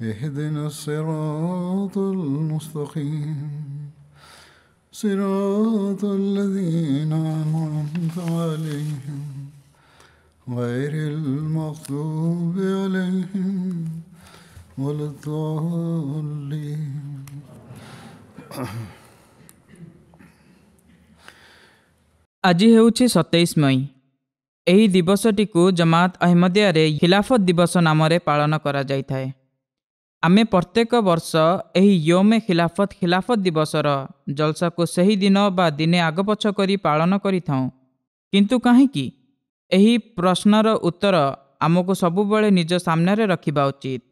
اهدنا الصراط المستقيم صراط الذين انعمت عليهم غير المغضوب عليهم ولا الضالين ଆଜି ହେଉଛି ସତେଇଶ ମଇ ଏହି ଦିବସଟିକୁ ଜମାତ ଅହମ୍ମଦିଆରେ ଖିଲାଫତ ଦିବସ ନାମରେ ପାଳନ କରାଯାଇଥାଏ ଆମେ ପ୍ରତ୍ୟେକ ବର୍ଷ ଏହି ୟୋମେ ଖିଲାଫତ ଖିଲାଫତ ଦିବସର ଜଲସାକୁ ସେହିଦିନ ବା ଦିନେ ଆଗପଛ କରି ପାଳନ କରିଥାଉଁ କିନ୍ତୁ କାହିଁକି ଏହି ପ୍ରଶ୍ନର ଉତ୍ତର ଆମକୁ ସବୁବେଳେ ନିଜ ସାମ୍ନାରେ ରଖିବା ଉଚିତ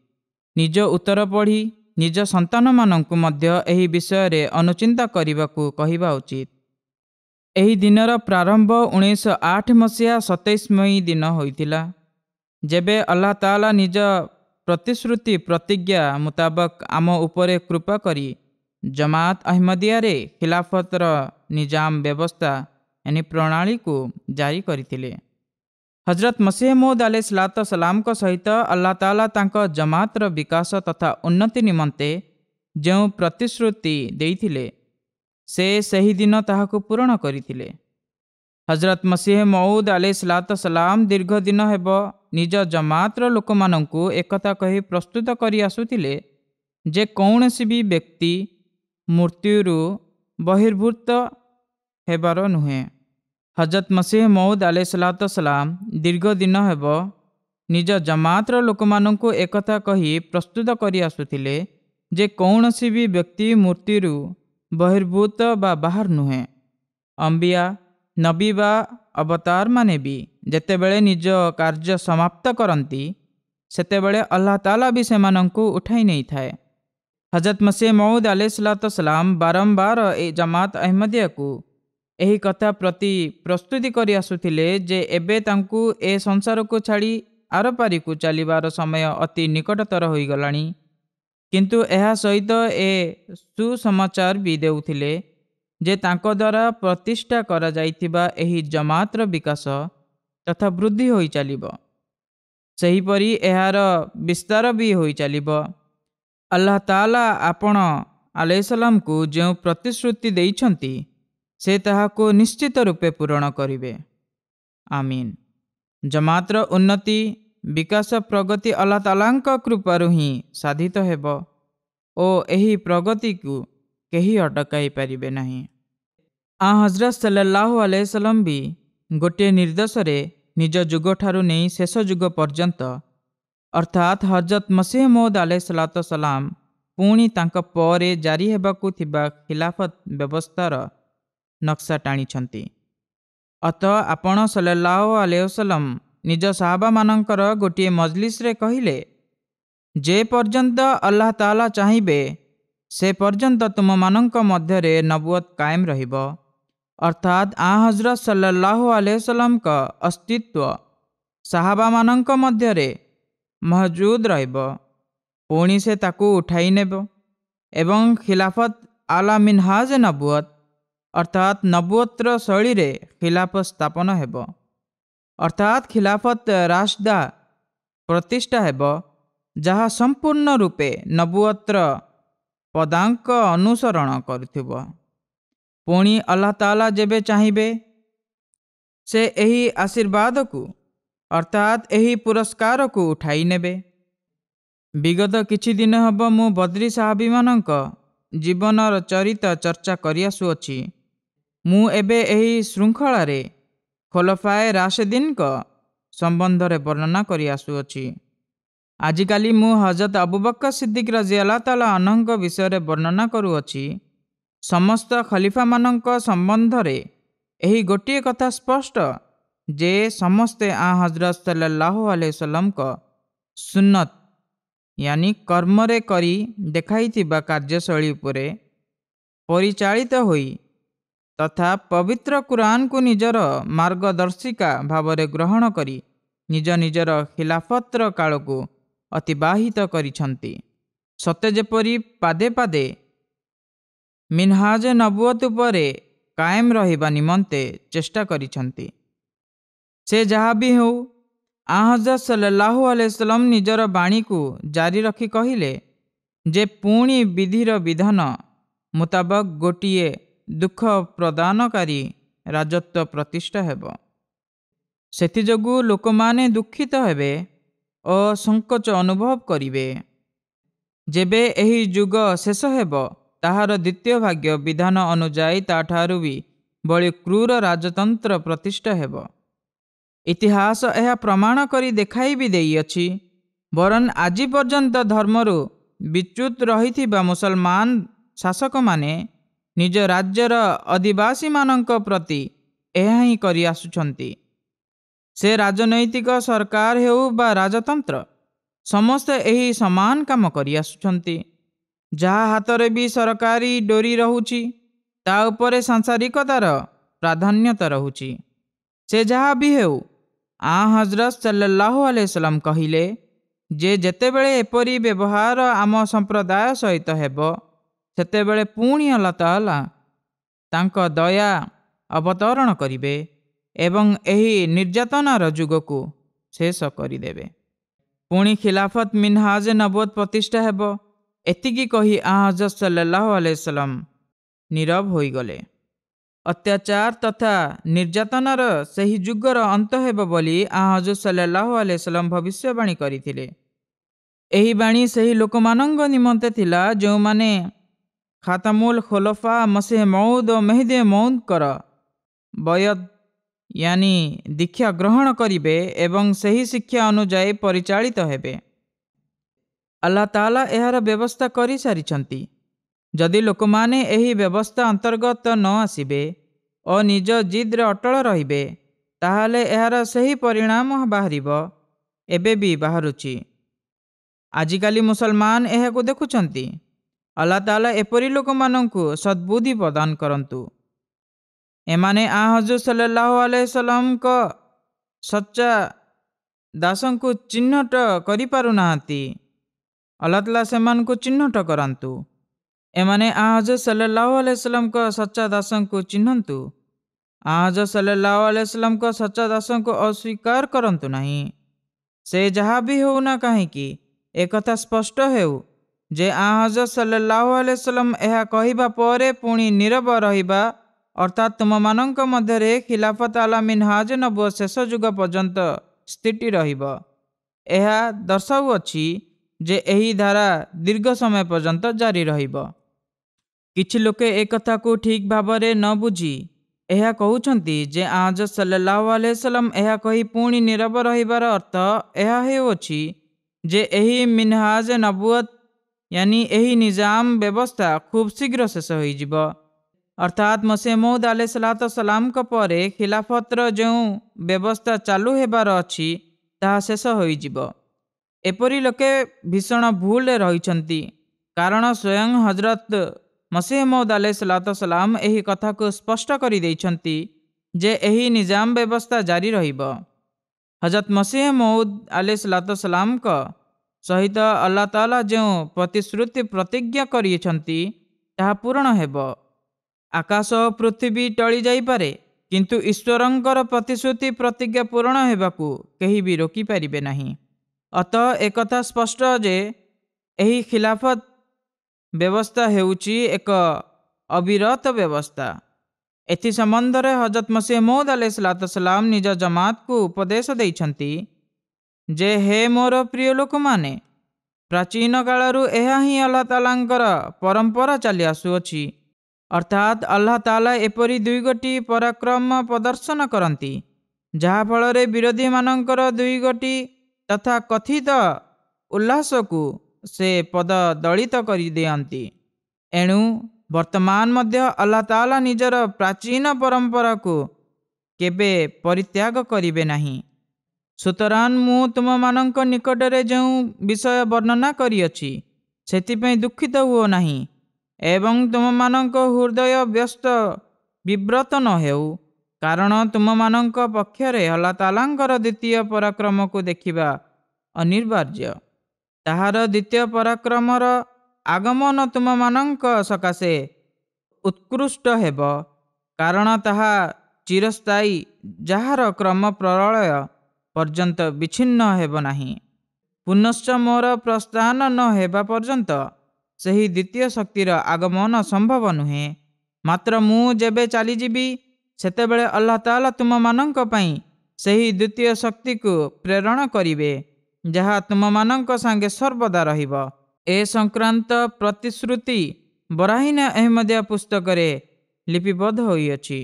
ନିଜ ଉତ୍ତର ପଢ଼ି ନିଜ ସନ୍ତାନମାନଙ୍କୁ ମଧ୍ୟ ଏହି ବିଷୟରେ ଅନୁଚିନ୍ତା କରିବାକୁ କହିବା ଉଚିତ ଏହି ଦିନର ପ୍ରାରମ୍ଭ ଉଣେଇଶହ ଆଠ ମସିହା ସତେଇଶ ମଇ ଦିନ ହୋଇଥିଲା ଯେବେ ଅଲ୍ଲା ତାଲା ନିଜ ପ୍ରତିଶ୍ରୁତି ପ୍ରତିଜ୍ଞା ମୁତାବକ ଆମ ଉପରେ କୃପା କରି ଜମାତ ଅହମ୍ମଦିଆରେ ଖିଲାଫତର ନିଜାମ ବ୍ୟବସ୍ଥା ଏନି ପ୍ରଣାଳୀକୁ ଜାରି କରିଥିଲେ ହଜରତ ମସିହ ମସିହମୁଦ ଆଲେ ସଲାତ ସଲାମଙ୍କ ସହିତ ଆଲ୍ଲା ତାଲା ତାଙ୍କ ଜମାତର ବିକାଶ ତଥା ଉନ୍ନତି ନିମନ୍ତେ ଯେଉଁ ପ୍ରତିଶ୍ରୁତି ଦେଇଥିଲେ ସେ ସେହିଦିନ ତାହାକୁ ପୂରଣ କରିଥିଲେ ହଜରତ ମସିହ ମଉଦ ଆଲେ ସଲାତ ସଲାମ ଦୀର୍ଘ ଦିନ ହେବ ନିଜ ଜମାତର ଲୋକମାନଙ୍କୁ ଏକଥା କହି ପ୍ରସ୍ତୁତ କରି ଆସୁଥିଲେ ଯେ କୌଣସି ବି ବ୍ୟକ୍ତି ମୃତ୍ୟୁରୁ ବହିର୍ଭୂତ ହେବାର ନୁହେଁ ହଜରତ ମସିହ ମଉଦ ଆଲେ ସଲାତ ସଲାମ ଦୀର୍ଘ ଦିନ ହେବ ନିଜ ଜମାତର ଲୋକମାନଙ୍କୁ ଏକଥା କହି ପ୍ରସ୍ତୁତ କରି ଆସୁଥିଲେ ଯେ କୌଣସି ବି ବ୍ୟକ୍ତି ମୂର୍ତ୍ତିରୁ ବହିର୍ଭୂତ ବା ବାହାର ନୁହେଁ ଅମ୍ବିଆ ନବୀ ବା ଅବତାରମାନେ ବି ଯେତେବେଳେ ନିଜ କାର୍ଯ୍ୟ ସମାପ୍ତ କରନ୍ତି ସେତେବେଳେ ଅଲ୍ଲା ତାଲା ବି ସେମାନଙ୍କୁ ଉଠାଇ ନେଇଥାଏ ହଜରତ ମସିହ ମଉଦ ଆଲି ସଲାତ ବାରମ୍ବାର ଏ ଜମାତ ଅହମ୍ମଦିଆକୁ ଏହି କଥା ପ୍ରତି ପ୍ରସ୍ତୁତି କରି ଆସୁଥିଲେ ଯେ ଏବେ ତାଙ୍କୁ ଏ ସଂସାରକୁ ଛାଡ଼ି ଆରପାରିକୁ ଚାଲିବାର ସମୟ ଅତି ନିକଟତର ହୋଇଗଲାଣି କିନ୍ତୁ ଏହା ସହିତ ଏ ସୁସମାଚାର ବି ଦେଉଥିଲେ ଯେ ତାଙ୍କ ଦ୍ୱାରା ପ୍ରତିଷ୍ଠା କରାଯାଇଥିବା ଏହି ଜମାତର ବିକାଶ ତଥା ବୃଦ୍ଧି ହୋଇଚାଲିବ ସେହିପରି ଏହାର ବିସ୍ତାର ବି ହୋଇଚାଲିବ ଆଲ୍ଲା ତାଲା ଆପଣ ଆଲେସାଲାମକୁ ଯେଉଁ ପ୍ରତିଶ୍ରୁତି ଦେଇଛନ୍ତି ସେ ତାହାକୁ ନିଶ୍ଚିତ ରୂପେ ପୂରଣ କରିବେ ଆମିନ ଜମାତର ଉନ୍ନତି ବିକାଶ ପ୍ରଗତି ଅଲ୍ଲା ତାଲାଙ୍କ କୃପାରୁ ହିଁ ସାଧିତ ହେବ ଓ ଏହି ପ୍ରଗତିକୁ କେହି ଅଟକାଇ ପାରିବେ ନାହିଁ ଆ ହଜରତ ସଲ୍ଲାହୁ ଆଲେସାଲାମ ବି ଗୋଟିଏ ନିର୍ଦ୍ଦେଶରେ ନିଜ ଯୁଗଠାରୁ ନେଇ ଶେଷ ଯୁଗ ପର୍ଯ୍ୟନ୍ତ ଅର୍ଥାତ୍ ହଜରତ ମସିହମୁଦ ସଲାତ ସଲାମ ପୁଣି ତାଙ୍କ ପରେ ଜାରି ହେବାକୁ ଥିବା ଖିଲାଫତ ବ୍ୟବସ୍ଥାର ନକ୍ସା ଟାଣିଛନ୍ତି ଅତ ଆପଣ ସଲେଲାଓ ଆଲେସଲମ୍ ନିଜ ସାହାବାମାନଙ୍କର ଗୋଟିଏ ମଜଲିସ୍ରେ କହିଲେ ଯେ ପର୍ଯ୍ୟନ୍ତ ଆଲ୍ଲାହ ତାଲା ଚାହିଁବେ ସେ ପର୍ଯ୍ୟନ୍ତ ତୁମମାନଙ୍କ ମଧ୍ୟରେ ନବୁଅତ କାଏମ ରହିବ अर्थात् आ हजरत सल्लाह आलसम्को अस्तित्व साहबा उठाई रहेस एवं खिलाफत आला मिन्हाज नबुवत अर्थात् नबुवत्र शैली खिलाफ स्थापन हो अर्थात् खिलाफत रासदा प्रतिष्ठा हे जहाँ संपूर्ण रूपे नबुवत्र पदांक अनुसरण गरु ପୁଣି ଅଲ୍ଲା ତାଲା ଯେବେ ଚାହିଁବେ ସେ ଏହି ଆଶୀର୍ବାଦକୁ ଅର୍ଥାତ୍ ଏହି ପୁରସ୍କାରକୁ ଉଠାଇ ନେବେ ବିଗତ କିଛି ଦିନ ହେବ ମୁଁ ବଦ୍ରି ସାହାବିମାନଙ୍କ ଜୀବନର ଚରିତ ଚର୍ଚ୍ଚା କରିଆସୁଅଛି ମୁଁ ଏବେ ଏହି ଶୃଙ୍ଖଳାରେ ଖୋଲଫାଏ ରାଶେଦିନଙ୍କ ସମ୍ବନ୍ଧରେ ବର୍ଣ୍ଣନା କରିଆସୁଅଛି ଆଜିକାଲି ମୁଁ ହଜରତ ଅବୁବକ ସିଦ୍ଦିକ ରାଜି ଆଲ୍ଲା ତାଲା ଅନଙ୍କ ବିଷୟରେ ବର୍ଣ୍ଣନା କରୁଅଛି ସମସ୍ତ ଖଲିଫାମାନଙ୍କ ସମ୍ବନ୍ଧରେ ଏହି ଗୋଟିଏ କଥା ସ୍ପଷ୍ଟ ଯେ ସମସ୍ତେ ଆ ହଜରତ ସାଲାହୁ ଆଲହିସ୍ଲମଙ୍କ ସୁନତ ୟାନି କର୍ମରେ କରି ଦେଖାଇଥିବା କାର୍ଯ୍ୟଶୈଳୀ ଉପରେ ପରିଚାଳିତ ହୋଇ ତଥା ପବିତ୍ର କୁରାନକୁ ନିଜର ମାର୍ଗଦର୍ଶିକା ଭାବରେ ଗ୍ରହଣ କରି ନିଜ ନିଜର ଖିଲାଫତ୍ର କାଳକୁ ଅତିବାହିତ କରିଛନ୍ତି ସତେ ଯେପରି ପାଦେ ପାଦେ ମିନହାଜ ନବୁଅତ୍ ଉପରେ କାଏମ ରହିବା ନିମନ୍ତେ ଚେଷ୍ଟା କରିଛନ୍ତି ସେ ଯାହା ବି ହେଉ ଆହଜର ସଲ୍ଲାହୁ ଅଲେସଲମ ନିଜର ବାଣୀକୁ ଜାରି ରଖି କହିଲେ ଯେ ପୁଣି ବିଧିର ବିଧାନ ମୁତାବକ ଗୋଟିଏ ଦୁଃଖ ପ୍ରଦାନକାରୀ ରାଜତ୍ୱ ପ୍ରତିଷ୍ଠା ହେବ ସେଥିଯୋଗୁଁ ଲୋକମାନେ ଦୁଃଖିତ ହେବେ ଓ ସଙ୍କୋଚ ଅନୁଭବ କରିବେ ଯେବେ ଏହି ଯୁଗ ଶେଷ ହେବ ତାହାର ଦ୍ୱିତୀୟ ଭାଗ୍ୟ ବିଧାନ ଅନୁଯାୟୀ ତାଠାରୁ ବି ବଳି କ୍ରୂର ରାଜତନ୍ତ୍ର ପ୍ରତିଷ୍ଠା ହେବ ଇତିହାସ ଏହା ପ୍ରମାଣ କରି ଦେଖାଇ ବି ଦେଇଅଛି ବରଂ ଆଜି ପର୍ଯ୍ୟନ୍ତ ଧର୍ମରୁ ବିଚ୍ୟୁତ ରହିଥିବା ମୁସଲମାନ ଶାସକମାନେ ନିଜ ରାଜ୍ୟର ଅଧିବାସୀମାନଙ୍କ ପ୍ରତି ଏହା ହିଁ କରିଆସୁଛନ୍ତି ସେ ରାଜନୈତିକ ସରକାର ହେଉ ବା ରାଜତନ୍ତ୍ର ସମସ୍ତେ ଏହି ସମାନ କାମ କରିଆସୁଛନ୍ତି ଯାହା ହାତରେ ବି ସରକାରୀ ଡୋରି ରହୁଛି ତା ଉପରେ ସାଂସାରିକତାର ପ୍ରାଧାନ୍ୟତା ରହୁଛି ସେ ଯାହା ବି ହେଉ ଆ ହଜରତ ସାଲାହୁ ଆଲାଇସ୍ଲାମ କହିଲେ ଯେ ଯେତେବେଳେ ଏପରି ବ୍ୟବହାର ଆମ ସମ୍ପ୍ରଦାୟ ସହିତ ହେବ ସେତେବେଳେ ପୁଣି ଅଲତଲା ତାଙ୍କ ଦୟା ଅବତରଣ କରିବେ ଏବଂ ଏହି ନିର୍ଯାତନାର ଯୁଗକୁ ଶେଷ କରିଦେବେ ପୁଣି ଖିଲାଫତ ମିନହାଜ ନବୋଦ ପ୍ରତିଷ୍ଠା ହେବ ଏତିକି କହି ଆହାଜ ସାଲାହସଲମ ନିରବ ହୋଇଗଲେ ଅତ୍ୟାଚାର ତଥା ନିର୍ଯାତନାର ସେହି ଯୁଗର ଅନ୍ତ ହେବ ବୋଲି ଆ ଆହାଜ ସାଲାହ ଆଲାଇସଲମ ଭବିଷ୍ୟବାଣୀ କରିଥିଲେ ଏହି ବାଣୀ ସେହି ଲୋକମାନଙ୍କ ନିମନ୍ତେ ଥିଲା ଯେଉଁମାନେ ଖାତାମୁଲ ଖୋଲଫା ମସେହ ମଉଦ ଓ ମେହେଦେ ମଉଦଙ୍କର ବୟଦ ୟାନି ଦୀକ୍ଷା ଗ୍ରହଣ କରିବେ ଏବଂ ସେହି ଶିକ୍ଷା ଅନୁଯାୟୀ ପରିଚାଳିତ ହେବେ ଆଲ୍ଲା ତାଲା ଏହାର ବ୍ୟବସ୍ଥା କରିସାରିଛନ୍ତି ଯଦି ଲୋକମାନେ ଏହି ବ୍ୟବସ୍ଥା ଅନ୍ତର୍ଗତ ନ ଆସିବେ ଓ ନିଜ ଜିଦ୍ରେ ଅଟଳ ରହିବେ ତାହେଲେ ଏହାର ସେହି ପରିଣାମ ବାହାରିବ ଏବେ ବି ବାହାରୁଛି ଆଜିକାଲି ମୁସଲମାନ ଏହାକୁ ଦେଖୁଛନ୍ତି ଅଲ୍ଲା ତାଲା ଏପରି ଲୋକମାନଙ୍କୁ ସଦ୍ବୁଦ୍ଧି ପ୍ରଦାନ କରନ୍ତୁ ଏମାନେ ଆ ହଜୁର ସାଲାହ ଆଲାଇସଲମଙ୍କ ସଚ୍ଚା ଦାସଙ୍କୁ ଚିହ୍ନଟ କରିପାରୁନାହାନ୍ତି ଅଲ୍ଲା ତଲା ସେମାନଙ୍କୁ ଚିହ୍ନଟ କରାନ୍ତୁ ଏମାନେ ଆହଜ ସଲ୍ଲାହ ଆଲାଇସ୍ଲାମଙ୍କ ସଚ୍ଚା ଦାସଙ୍କୁ ଚିହ୍ନନ୍ତୁ ଆହଜ ସଲ୍ଲାହ ସଚା ଦାସଙ୍କୁ ଅସ୍ୱୀକାର କରନ୍ତୁ ନାହିଁ ସେ ଯାହା ବି ହେଉ ନା କାହିଁକି ଏକଥା ସ୍ପଷ୍ଟ ହେଉ ଯେ ଆହଜ ସଲ୍ଲାହୁ ଆଲାଇସ୍ଲାମ ଏହା କହିବା ପରେ ପୁଣି ନିରବ ରହିବା ଅର୍ଥାତ୍ ତୁମମାନଙ୍କ ମଧ୍ୟରେ ଖିଲାଫତ ଆଲାମିନ୍ ହାଜ ନବୁ ଶେଷ ଯୁଗ ପର୍ଯ୍ୟନ୍ତ ସ୍ଥିତି ରହିବ ଏହା ଦର୍ଶାଉଅଛି दीर्घ समय पर्यन्त जारी रहे एक ए ठिक भावना नबुझि यहाँ चाहिँ आज सल्लाह आलह सल्लाम यहाँ पूर्ण निरव र अर्थ यहाँछ मिहाज नवत यानी यही निजाम व्यवस्था खुब शीघ्र शेष हुर्थात् मसे मौद् अले सल्लाह सल्लामको पर खिलाफत र जो व्यवस्था चालुहेबार अझ शेष हु ଏପରି ଲୋକେ ଭୀଷଣ ଭୁଲରେ ରହିଛନ୍ତି କାରଣ ସ୍ୱୟଂ ହଜରତ ମସିହ ମଉଦ ଆଲ ସଲାତ ସଲାମ ଏହି କଥାକୁ ସ୍ପଷ୍ଟ କରିଦେଇଛନ୍ତି ଯେ ଏହି ନିଜାମ ବ୍ୟବସ୍ଥା ଜାରି ରହିବ ହଜରତ ମସିହ ମସିହମଉଦ ଆଲ ସଲାତ ସଲାମଙ୍କ ସହିତ ଅଲ୍ଲା ତାଲା ଯେଉଁ ପ୍ରତିଶ୍ରୁତି ପ୍ରତିଜ୍ଞା କରିଛନ୍ତି ତାହା ପୂରଣ ହେବ ଆକାଶ ଓ ପୃଥିବୀ ଟଳି ଯାଇପାରେ କିନ୍ତୁ ଈଶ୍ୱରଙ୍କର ପ୍ରତିଶ୍ରୁତି ପ୍ରତିଜ୍ଞା ପୂରଣ ହେବାକୁ କେହି ବି ରୋକିପାରିବେ ନାହିଁ ଅତ ଏକଥା ସ୍ପଷ୍ଟ ଯେ ଏହି ଖିଲାଫତ ବ୍ୟବସ୍ଥା ହେଉଛି ଏକ ଅବିରତ ବ୍ୟବସ୍ଥା ଏଥି ସମ୍ବନ୍ଧରେ ହଜରତ ମସିହ ମହୁଦ ଆଲେ ସଲାତସଲାମ ନିଜ ଜମାତକୁ ଉପଦେଶ ଦେଇଛନ୍ତି ଯେ ହେ ମୋର ପ୍ରିୟ ଲୋକମାନେ ପ୍ରାଚୀନ କାଳରୁ ଏହା ହିଁ ଆଲ୍ଲା ତାଲାଙ୍କର ପରମ୍ପରା ଚାଲି ଆସୁଅଛି ଅର୍ଥାତ୍ ଆଲ୍ଲା ତାଲା ଏପରି ଦୁଇ ଗୋଟି ପରାକ୍ରମ ପ୍ରଦର୍ଶନ କରନ୍ତି ଯାହାଫଳରେ ବିରୋଧୀମାନଙ୍କର ଦୁଇ ଗୋଟି ତଥା କଥିତ ଉଲ୍ଲାସକୁ ସେ ପଦ ଦଳିତ କରିଦିଅନ୍ତି ଏଣୁ ବର୍ତ୍ତମାନ ମଧ୍ୟ ଅଲ୍ଲା ତାଲା ନିଜର ପ୍ରାଚୀନ ପରମ୍ପରାକୁ କେବେ ପରିତ୍ୟାଗ କରିବେ ନାହିଁ ସୁତରାନ୍ ମୁଁ ତୁମମାନଙ୍କ ନିକଟରେ ଯେଉଁ ବିଷୟ ବର୍ଣ୍ଣନା କରିଅଛି ସେଥିପାଇଁ ଦୁଃଖିତ ହୁଅ ନାହିଁ ଏବଂ ତୁମମାନଙ୍କ ହୃଦୟ ବ୍ୟସ୍ତ ବିବ୍ରତ ନ ହେଉ କାରଣ ତୁମମାନଙ୍କ ପକ୍ଷରେ ଅଲ୍ଲା ତାଲାଙ୍କର ଦ୍ୱିତୀୟ ପରାକ୍ରମକୁ ଦେଖିବା ଅନିବାର୍ଯ୍ୟ ତାହାର ଦ୍ୱିତୀୟ ପରାକ୍ରମର ଆଗମନ ତୁମମାନଙ୍କ ସକାଶେ ଉତ୍କୃଷ୍ଟ ହେବ କାରଣ ତାହା ଚିରସ୍ଥାୟୀ ଯାହାର କ୍ରମ ପ୍ରଳୟ ପର୍ଯ୍ୟନ୍ତ ବିଚ୍ଛିନ୍ନ ହେବ ନାହିଁ ପୁନଶ୍ଚ ମୋର ପ୍ରସ୍ଥାନ ନ ହେବା ପର୍ଯ୍ୟନ୍ତ ସେହି ଦ୍ୱିତୀୟ ଶକ୍ତିର ଆଗମନ ସମ୍ଭବ ନୁହେଁ ମାତ୍ର ମୁଁ ଯେବେ ଚାଲିଯିବି ସେତେବେଳେ ଅଲ୍ଲା ତାଲା ତୁମମାନଙ୍କ ପାଇଁ ସେହି ଦ୍ୱିତୀୟ ଶକ୍ତିକୁ ପ୍ରେରଣ କରିବେ ଯାହା ତୁମମାନଙ୍କ ସାଙ୍ଗେ ସର୍ବଦା ରହିବ ଏ ସଂକ୍ରାନ୍ତ ପ୍ରତିଶ୍ରୁତି ବରାହିନ ଅହମ୍ମଦିଆ ପୁସ୍ତକରେ ଲିପିବଦ୍ଧ ହୋଇଅଛି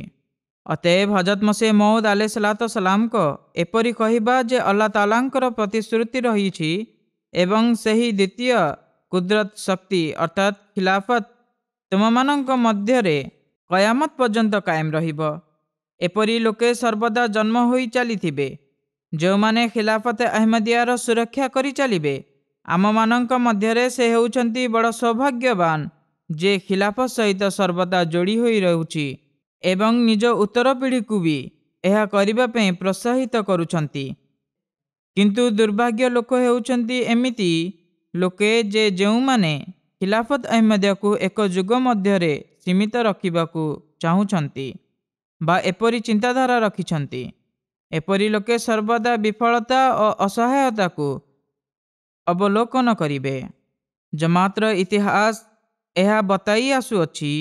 ଅତଏବ ଭଜତ ମସେ ମଉଦ ଆଲେ ସଲାତ ସଲାମଙ୍କ ଏପରି କହିବା ଯେ ଅଲ୍ଲା ତାଲାଙ୍କର ପ୍ରତିଶ୍ରୁତି ରହିଛି ଏବଂ ସେହି ଦ୍ୱିତୀୟ କୁଦରତ ଶକ୍ତି ଅର୍ଥାତ୍ ଖିଲାଫତ୍ ତୁମମାନଙ୍କ ମଧ୍ୟରେ କୟାମତ ପର୍ଯ୍ୟନ୍ତ କାଏମ ରହିବ ଏପରି ଲୋକେ ସର୍ବଦା ଜନ୍ମ ହୋଇ ଚାଲିଥିବେ ଯେଉଁମାନେ ଖିଲାଫତ ଅହମ୍ମଦିଆର ସୁରକ୍ଷା କରି ଚାଲିବେ ଆମମାନଙ୍କ ମଧ୍ୟରେ ସେ ହେଉଛନ୍ତି ବଡ଼ ସୌଭାଗ୍ୟବାନ ଯେ ଖିଲାଫତ ସହିତ ସର୍ବଦା ଯୋଡ଼ି ହୋଇ ରହୁଛି ଏବଂ ନିଜ ଉତ୍ତର ପିଢ଼ିକୁ ବି ଏହା କରିବା ପାଇଁ ପ୍ରୋତ୍ସାହିତ କରୁଛନ୍ତି କିନ୍ତୁ ଦୁର୍ଭାଗ୍ୟ ଲୋକ ହେଉଛନ୍ତି ଏମିତି ଲୋକେ ଯେ ଯେଉଁମାନେ ଖିଲାଫତ ଅହମ୍ମଦିଆକୁ ଏକ ଯୁଗ ମଧ୍ୟରେ ସୀମିତ ରଖିବାକୁ ଚାହୁଁଛନ୍ତି ବା ଏପରି ଚିନ୍ତାଧାରା ରଖିଛନ୍ତି ଏପରି ଲୋକେ ସର୍ବଦା ବିଫଳତା ଓ ଅସହାୟତାକୁ ଅବଲୋକନ କରିବେ ଜମାତର ଇତିହାସ ଏହା ବତାଇ ଆସୁଅଛି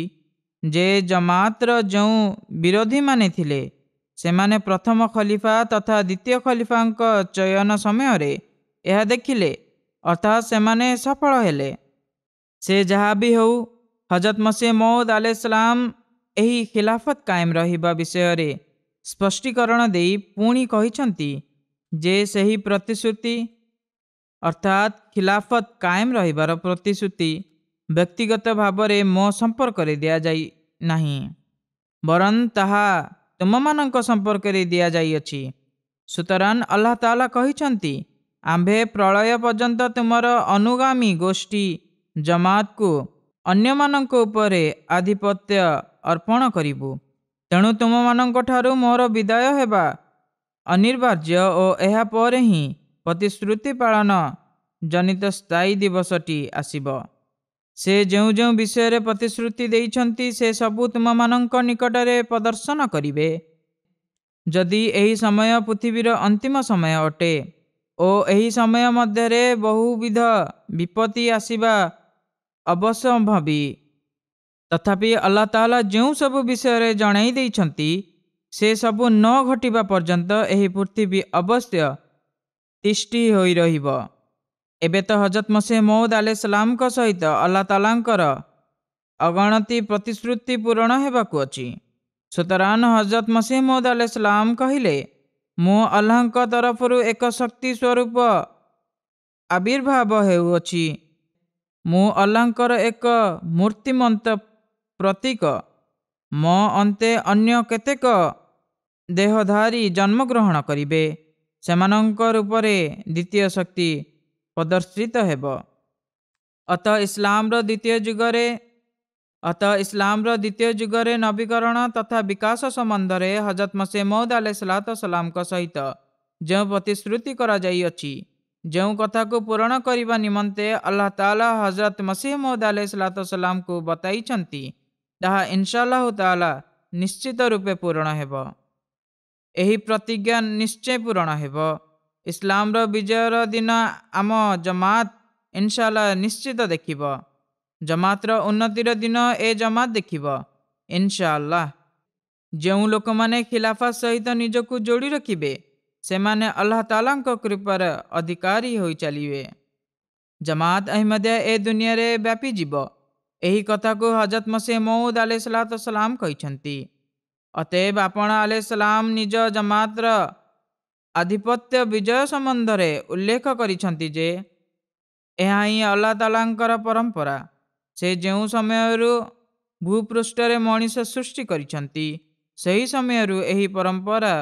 ଯେ ଜମାତର ଯେଉଁ ବିରୋଧୀମାନେ ଥିଲେ ସେମାନେ ପ୍ରଥମ ଖଲିଫା ତଥା ଦ୍ୱିତୀୟ ଖଲିଫାଙ୍କ ଚୟନ ସମୟରେ ଏହା ଦେଖିଲେ ଅର୍ଥାତ୍ ସେମାନେ ସଫଳ ହେଲେ ସେ ଯାହା ବି ହେଉ हजत मसे मौद् आलसलाम यही खिलाफत कायम रह स्पष्टीकरण पिँच प्रतिश्रुति अर्थात खिलाफत कायम रहगत भावे म सम्पर्क दिन ता तम म सम्पर्क दितरा अल्लाह त आम्भे प्रलय पर्यन्त तुमर अनुगामी गोष्ठी जमात ଅନ୍ୟମାନଙ୍କ ଉପରେ ଆଧିପତ୍ୟ ଅର୍ପଣ କରିବୁ ତେଣୁ ତୁମମାନଙ୍କ ଠାରୁ ମୋର ବିଦାୟ ହେବା ଅନିବାର୍ଯ୍ୟ ଓ ଏହା ପରେ ହିଁ ପ୍ରତିଶ୍ରୁତି ପାଳନ ଜନିତ ସ୍ଥାୟୀ ଦିବସଟି ଆସିବ ସେ ଯେଉଁ ଯେଉଁ ବିଷୟରେ ପ୍ରତିଶ୍ରୁତି ଦେଇଛନ୍ତି ସେ ସବୁ ତୁମମାନଙ୍କ ନିକଟରେ ପ୍ରଦର୍ଶନ କରିବେ ଯଦି ଏହି ସମୟ ପୃଥିବୀର ଅନ୍ତିମ ସମୟ ଅଟେ ଓ ଏହି ସମୟ ମଧ୍ୟରେ ବହୁବିଧ ବିପତ୍ତି ଆସିବା ଅବସମ୍ଭବୀ ତଥାପି ଅଲ୍ଲା ତାଲା ଯେଉଁ ସବୁ ବିଷୟରେ ଜଣାଇ ଦେଇଛନ୍ତି ସେ ସବୁ ନ ଘଟିବା ପର୍ଯ୍ୟନ୍ତ ଏହି ପୃଥିବୀ ଅବଶ୍ୟ ତିଷ୍ଠି ହୋଇ ରହିବ ଏବେ ତ ହଜରତ ମସେ ମଉଦ ଆଲେ ସଲାମଙ୍କ ସହିତ ଅଲ୍ଲା ତାଲାଙ୍କର ଅଗଣତି ପ୍ରତିଶ୍ରୁତି ପୂରଣ ହେବାକୁ ଅଛି ସୁତରାନ ହଜରତ ମସେ ମଉଦ ଆଲେ ସଲାମ କହିଲେ ମୁଁ ଅଲ୍ଲାଙ୍କ ତରଫରୁ ଏକ ଶକ୍ତି ସ୍ୱରୂପ ଆବିର୍ଭାବ ହେଉଅଛି ମୁଁ ଅଲ୍ଲାଙ୍କର ଏକ ମୂର୍ତ୍ତିମନ୍ତ ପ୍ରତୀକ ମୋ ଅନ୍ତେ ଅନ୍ୟ କେତେକ ଦେହଧାରୀ ଜନ୍ମଗ୍ରହଣ କରିବେ ସେମାନଙ୍କ ରୂପରେ ଦ୍ୱିତୀୟ ଶକ୍ତି ପ୍ରଦର୍ଶିତ ହେବ ଅତ ଇସଲାମର ଦ୍ୱିତୀୟ ଯୁଗରେ ଅତ ଇସଲାମର ଦ୍ୱିତୀୟ ଯୁଗରେ ନବୀକରଣ ତଥା ବିକାଶ ସମ୍ବନ୍ଧରେ ହଜରତ ମସେ ମଉଦ ଆଲ ସଲାତ ସଲାମଙ୍କ ସହିତ ଯେଉଁ ପ୍ରତିଶ୍ରୁତି କରାଯାଇଅଛି ଯେଉଁ କଥାକୁ ପୂରଣ କରିବା ନିମନ୍ତେ ଆଲ୍ଲାହ ତାଲା ହଜରତ ମସିହ ମହୁଦ ଆଲ ସଲାତସଲାମକୁ ବତାଇଛନ୍ତି ତାହା ଇନ୍ସାଲ୍ଲାହ ତାଲା ନିଶ୍ଚିତ ରୂପେ ପୂରଣ ହେବ ଏହି ପ୍ରତିଜ୍ଞା ନିଶ୍ଚୟ ପୂରଣ ହେବ ଇସଲାମର ବିଜୟର ଦିନ ଆମ ଜମାତ ଇନ୍ସାଲ୍ଲାହ ନିଶ୍ଚିତ ଦେଖିବ ଜମାତର ଉନ୍ନତିର ଦିନ ଏ ଜମାତ ଦେଖିବ ଇନ୍ସାଲ୍ଲାହ ଯେଉଁ ଲୋକମାନେ ଖିଲାଫା ସହିତ ନିଜକୁ ଯୋଡ଼ି ରଖିବେ ସେମାନେ ଆଲ୍ଲାହ ତାଲାଙ୍କ କୃପାର ଅଧିକାରୀ ହୋଇ ଚାଲିବେ ଜମାତ ଅହମ୍ମଦିଆ ଏ ଦୁନିଆରେ ବ୍ୟାପିଯିବ ଏହି କଥାକୁ ହଜରତ ମସିହ ମଉଦ ଆଲେ ସଲାତ ସଲାମ କହିଛନ୍ତି ଅତେବ ଆପଣ ଆଲେ ସଲାମ ନିଜ ଜମାତର ଆଧିପତ୍ୟ ବିଜୟ ସମ୍ବନ୍ଧରେ ଉଲ୍ଲେଖ କରିଛନ୍ତି ଯେ ଏହା ହିଁ ଅଲ୍ଲା ତାଲାଙ୍କର ପରମ୍ପରା ସେ ଯେଉଁ ସମୟରୁ ଭୂପୃଷ୍ଠରେ ମଣିଷ ସୃଷ୍ଟି କରିଛନ୍ତି ସେହି ସମୟରୁ ଏହି ପରମ୍ପରା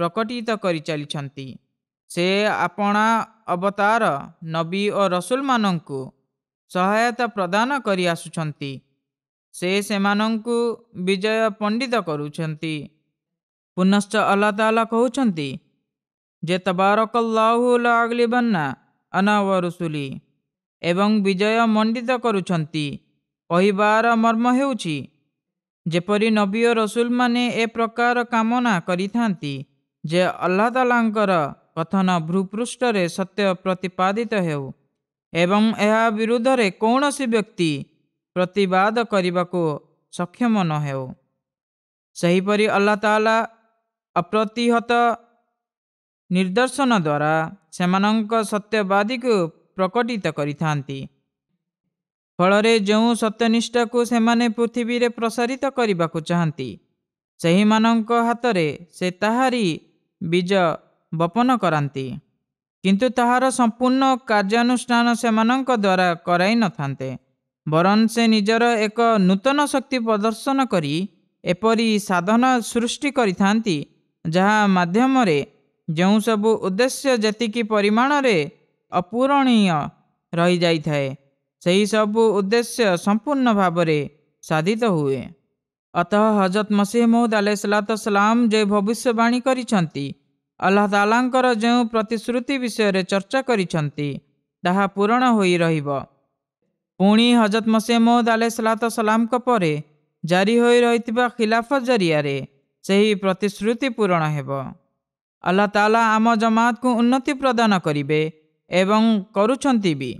ପ୍ରକଟିତ କରିଚାଲିଛନ୍ତି ସେ ଆପଣା ଅବତାର ନବୀ ଓ ରସୁଲମାନଙ୍କୁ ସହାୟତା ପ୍ରଦାନ କରି ଆସୁଛନ୍ତି ସେ ସେମାନଙ୍କୁ ବିଜୟ ପଣ୍ଡିତ କରୁଛନ୍ତି ପୁନଶ୍ଚ ଅଲ୍ଲା ତାଲା କହୁଛନ୍ତି ଯେ ତବାରକଲ୍ଲାହୁଲଗଲି ବନ୍ନା ଅନବରୁସୁଲି ଏବଂ ବିଜୟ ମଣ୍ଡିତ କରୁଛନ୍ତି କହିବାର ମର୍ମ ହେଉଛି ଯେପରି ନବୀ ଓ ରସୁଲମାନେ ଏ ପ୍ରକାର କାମନା କରିଥାନ୍ତି ଯେ ଅଲ୍ଲା ତାଲାଙ୍କର କଥନ ଭୂପୃଷ୍ଠରେ ସତ୍ୟ ପ୍ରତିପାଦିତ ହେଉ ଏବଂ ଏହା ବିରୁଦ୍ଧରେ କୌଣସି ବ୍ୟକ୍ତି ପ୍ରତିବାଦ କରିବାକୁ ସକ୍ଷମ ନ ହେଉ ସେହିପରି ଅଲ୍ଲା ତାଲା ଅପ୍ରତିହତ ନିର୍ଦ୍ଦର୍ଶନ ଦ୍ୱାରା ସେମାନଙ୍କ ସତ୍ୟବାଦୀକୁ ପ୍ରକଟିତ କରିଥାନ୍ତି ଫଳରେ ଯେଉଁ ସତ୍ୟନିଷ୍ଠାକୁ ସେମାନେ ପୃଥିବୀରେ ପ୍ରସାରିତ କରିବାକୁ ଚାହାନ୍ତି ସେହିମାନଙ୍କ ହାତରେ ସେ ତାହାରି ବୀଜ ବପନ କରାନ୍ତି କିନ୍ତୁ ତାହାର ସମ୍ପୂର୍ଣ୍ଣ କାର୍ଯ୍ୟାନୁଷ୍ଠାନ ସେମାନଙ୍କ ଦ୍ୱାରା କରାଇ ନଥାନ୍ତେ ବରଂ ସେ ନିଜର ଏକ ନୂତନ ଶକ୍ତି ପ୍ରଦର୍ଶନ କରି ଏପରି ସାଧନ ସୃଷ୍ଟି କରିଥାନ୍ତି ଯାହା ମାଧ୍ୟମରେ ଯେଉଁ ସବୁ ଉଦ୍ଦେଶ୍ୟ ଯେତିକି ପରିମାଣରେ ଅପୂରଣୀୟ ରହିଯାଇଥାଏ ସେହିସବୁ ଉଦ୍ଦେଶ୍ୟ ସମ୍ପୂର୍ଣ୍ଣ ଭାବରେ ସାଧିତ ହୁଏ ଅତଃ ହଜରତ ମସିହ ମହୁଦ ଆଲେ ସଲାତସଲାମ ଯେ ଭବିଷ୍ୟବାଣୀ କରିଛନ୍ତି ଆଲ୍ଲାହ ତାଲାଙ୍କର ଯେଉଁ ପ୍ରତିଶ୍ରୁତି ବିଷୟରେ ଚର୍ଚ୍ଚା କରିଛନ୍ତି ତାହା ପୂରଣ ହୋଇ ରହିବ ପୁଣି ହଜରତ ମସିହ ମହୁଦ ଆଲେ ସଲାତସଲାମଙ୍କ ପରେ ଜାରି ହୋଇ ରହିଥିବା ଖିଲାଫ ଜରିଆରେ ସେହି ପ୍ରତିଶ୍ରୁତି ପୂରଣ ହେବ ଆଲ୍ଲା ତାଲା ଆମ ଜମାତକୁ ଉନ୍ନତି ପ୍ରଦାନ କରିବେ ଏବଂ କରୁଛନ୍ତି ବି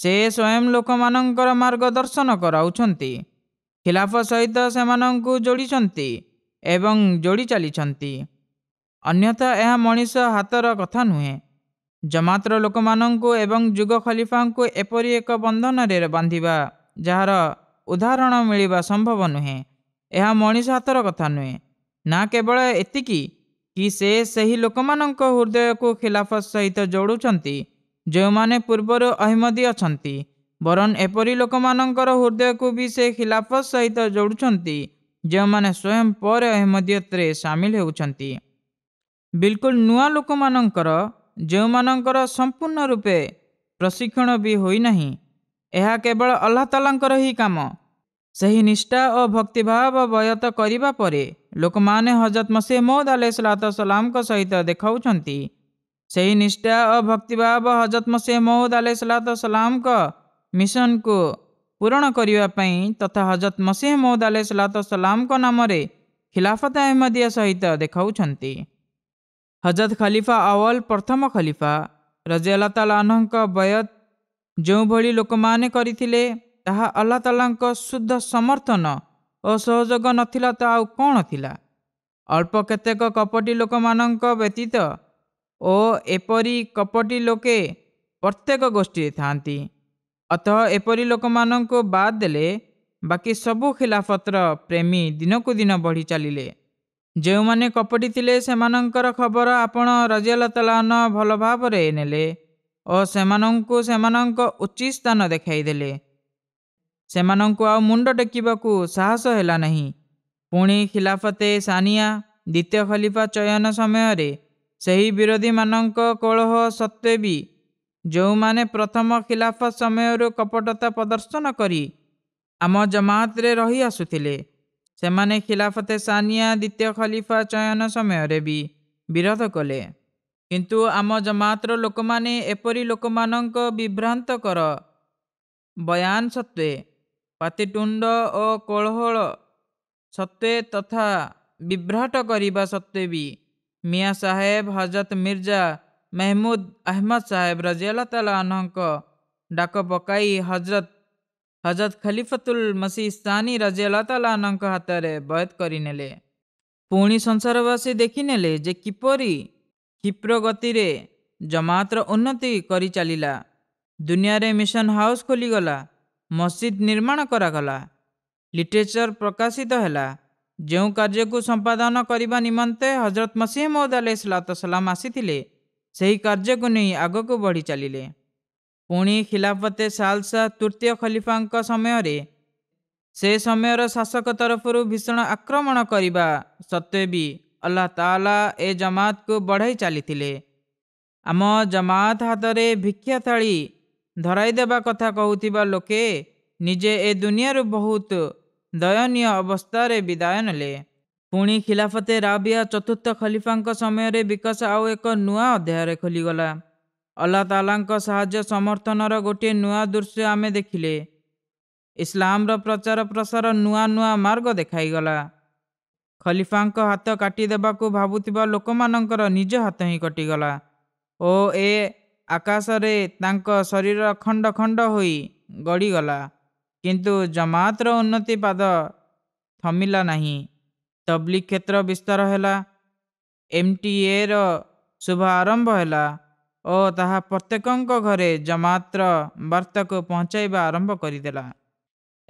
ସେ ସ୍ୱୟଂ ଲୋକମାନଙ୍କର ମାର୍ଗଦର୍ଶନ କରାଉଛନ୍ତି ଖିଲାଫ ସହିତ ସେମାନଙ୍କୁ ଯୋଡ଼ିଛନ୍ତି ଏବଂ ଯୋଡ଼ି ଚାଲିଛନ୍ତି ଅନ୍ୟଥା ଏହା ମଣିଷ ହାତର କଥା ନୁହେଁ ଜମାତର ଲୋକମାନଙ୍କୁ ଏବଂ ଯୁଗ ଖଲିଫାଙ୍କୁ ଏପରି ଏକ ବନ୍ଧନରେ ବାନ୍ଧିବା ଯାହାର ଉଦାହରଣ ମିଳିବା ସମ୍ଭବ ନୁହେଁ ଏହା ମଣିଷ ହାତର କଥା ନୁହେଁ ନା କେବଳ ଏତିକି କି ସେ ସେହି ଲୋକମାନଙ୍କ ହୃଦୟକୁ ଖିଲାଫ ସହିତ ଯୋଡ଼ୁଛନ୍ତି ଯେଉଁମାନେ ପୂର୍ବରୁ ଅହମଦୀ ଅଛନ୍ତି ବରଂ ଏପରି ଲୋକମାନଙ୍କର ହୃଦୟକୁ ବି ସେ ଖିଲାଫତ ସହିତ ଯୋଡ଼ୁଛନ୍ତି ଯେଉଁମାନେ ସ୍ୱୟଂ ପରେ ଅହମ୍ମଦିୟତରେ ସାମିଲ ହେଉଛନ୍ତି ବିଲକୁଲ ନୂଆ ଲୋକମାନଙ୍କର ଯେଉଁମାନଙ୍କର ସମ୍ପୂର୍ଣ୍ଣ ରୂପେ ପ୍ରଶିକ୍ଷଣ ବି ହୋଇନାହିଁ ଏହା କେବଳ ଅଲ୍ଲା ତାଲାଙ୍କର ହିଁ କାମ ସେହି ନିଷ୍ଠା ଓ ଭକ୍ତିଭାବ ବୟତ କରିବା ପରେ ଲୋକମାନେ ହଜରତ ମସିହ ମହୁଦ ଆଲ ସଲାତ ସଲାମଙ୍କ ସହିତ ଦେଖାଉଛନ୍ତି ସେହି ନିଷ୍ଠା ଓ ଭକ୍ତିଭାବ ହଜରତ ମସିହ ମହୁଦ ଆଲେ ସଲାତ ସଲାମଙ୍କ ମିଶନକୁ ପୂରଣ କରିବା ପାଇଁ ତଥା ହଜରତ ମସିହ ମହୁଦ ଆଲେ ସଲାତ ସଲାମଙ୍କ ନାମରେ ଖିଲାଫତ ଅହମ୍ମଦିଆ ସହିତ ଦେଖାଉଛନ୍ତି ହଜରତ ଖଲିଫା ଅୱଲ ପ୍ରଥମ ଖଲିଫା ରଜି ଅଲ୍ଲା ତାଲାହ୍ନଙ୍କ ବୟତ ଯେଉଁଭଳି ଲୋକମାନେ କରିଥିଲେ ତାହା ଅଲ୍ଲା ତାଲାଙ୍କ ଶୁଦ୍ଧ ସମର୍ଥନ ଓ ସହଯୋଗ ନଥିଲା ତ ଆଉ କ'ଣ ଥିଲା ଅଳ୍ପ କେତେକ କପଟି ଲୋକମାନଙ୍କ ବ୍ୟତୀତ ଓ ଏପରି କପଟି ଲୋକେ ପ୍ରତ୍ୟେକ ଗୋଷ୍ଠୀରେ ଥାଆନ୍ତି ଅତ ଏପରି ଲୋକମାନଙ୍କୁ ବାଦ୍ ଦେଲେ ବାକି ସବୁ ଖିଲାଫତର ପ୍ରେମୀ ଦିନକୁ ଦିନ ବଢ଼ି ଚାଲିଲେ ଯେଉଁମାନେ କପଟି ଥିଲେ ସେମାନଙ୍କର ଖବର ଆପଣ ରଜିଆଲତାଲନ ଭଲ ଭାବରେ ନେଲେ ଓ ସେମାନଙ୍କୁ ସେମାନଙ୍କ ଉଚିତ ସ୍ଥାନ ଦେଖାଇଦେଲେ ସେମାନଙ୍କୁ ଆଉ ମୁଣ୍ଡ ଟେକିବାକୁ ସାହସ ହେଲା ନାହିଁ ପୁଣି ଖିଲାଫତେ ସାନିଆ ଦ୍ୱିତୀୟ ଖଲିଫା ଚୟନ ସମୟରେ ସେହି ବିରୋଧୀମାନଙ୍କ କୋଳହ ସତ୍ତ୍ୱେ ବି ଯେଉଁମାନେ ପ୍ରଥମ ଖିଲାଫ ସମୟରୁ କପଟତା ପ୍ରଦର୍ଶନ କରି ଆମ ଜମାତରେ ରହି ଆସୁଥିଲେ ସେମାନେ ଖିଲାଫତେ ସାନିଆ ଦ୍ୱିତୀୟ ଖଲିଫା ଚୟନ ସମୟରେ ବି ବିରୋଧ କଲେ କିନ୍ତୁ ଆମ ଜମାତର ଲୋକମାନେ ଏପରି ଲୋକମାନଙ୍କ ବିଭ୍ରାନ୍ତକର ବୟାନ ସତ୍ତ୍ୱେ ପାତିଟୁଣ୍ଡ ଓ କୋହଳ ସତ୍ତ୍ୱେ ତଥା ବିଭ୍ରାଟ କରିବା ସତ୍ତ୍ୱେ ବି ମିଆଁ ସାହେବ ହଜରତ ମିର୍ଜା मेहमुद् अहमद साहेब रज्ला डाक पकाई हजरत हजरत खलिफुल मसि ती र तलको हातले बयत गरि संसारवासी पि जे किपरी क्षिप्र गति जमामत र उन्नति दुनिया रे मिशन हाउस खोलिगला मस्जिद निर्माण गरागला लिटरेचर प्रकाशित होला जौँ कार्य को संपादन गर्ने निमते हजरत मसीह अल्ला इस्ला त ସେହି କାର୍ଯ୍ୟକୁ ନେଇ ଆଗକୁ ବଢ଼ି ଚାଲିଲେ ପୁଣି ଖିଲାଫତେ ସାଲସା ତୃତୀୟ ଖଲିଫାଙ୍କ ସମୟରେ ସେ ସମୟର ଶାସକ ତରଫରୁ ଭୀଷଣ ଆକ୍ରମଣ କରିବା ସତ୍ତ୍ୱେ ବି ଅଲ୍ଲା ତାଲା ଏ ଜମାତକୁ ବଢ଼ାଇ ଚାଲିଥିଲେ ଆମ ଜମାତ ହାତରେ ଭିକ୍ଷା ଥାଳି ଧରାଇ ଦେବା କଥା କହୁଥିବା ଲୋକେ ନିଜେ ଏ ଦୁନିଆରୁ ବହୁତ ଦୟନୀୟ ଅବସ୍ଥାରେ ବିଦାୟ ନେଲେ ପୁଣି ଖିଲାଫତେ ରାବିଆ ଚତୁର୍ଥ ଖଲିଫାଙ୍କ ସମୟରେ ବିକାଶ ଆଉ ଏକ ନୂଆ ଅଧ୍ୟାୟରେ ଖୋଲିଗଲା ଅଲ୍ଲା ତାଲାଙ୍କ ସାହାଯ୍ୟ ସମର୍ଥନର ଗୋଟିଏ ନୂଆ ଦୃଶ୍ୟ ଆମେ ଦେଖିଲେ ଇସଲାମର ପ୍ରଚାର ପ୍ରସାର ନୂଆ ନୂଆ ମାର୍ଗ ଦେଖାଇଗଲା ଖଲିଫାଙ୍କ ହାତ କାଟିଦେବାକୁ ଭାବୁଥିବା ଲୋକମାନଙ୍କର ନିଜ ହାତ ହିଁ କଟିଗଲା ଓ ଏ ଆକାଶରେ ତାଙ୍କ ଶରୀର ଖଣ୍ଡ ଖଣ୍ଡ ହୋଇ ଗଡ଼ିଗଲା କିନ୍ତୁ ଜମାତର ଉନ୍ନତି ପାଦ ଥମିଲା ନାହିଁ ତବ୍ଲିକ୍ କ୍ଷେତ୍ର ବିସ୍ତାର ହେଲା ଏମ୍ ଟି ଏର ଶୁଭ ଆରମ୍ଭ ହେଲା ଓ ତାହା ପ୍ରତ୍ୟେକଙ୍କ ଘରେ ଜମାତ୍ର ବାର୍ତ୍ତାକୁ ପହଞ୍ଚାଇବା ଆରମ୍ଭ କରିଦେଲା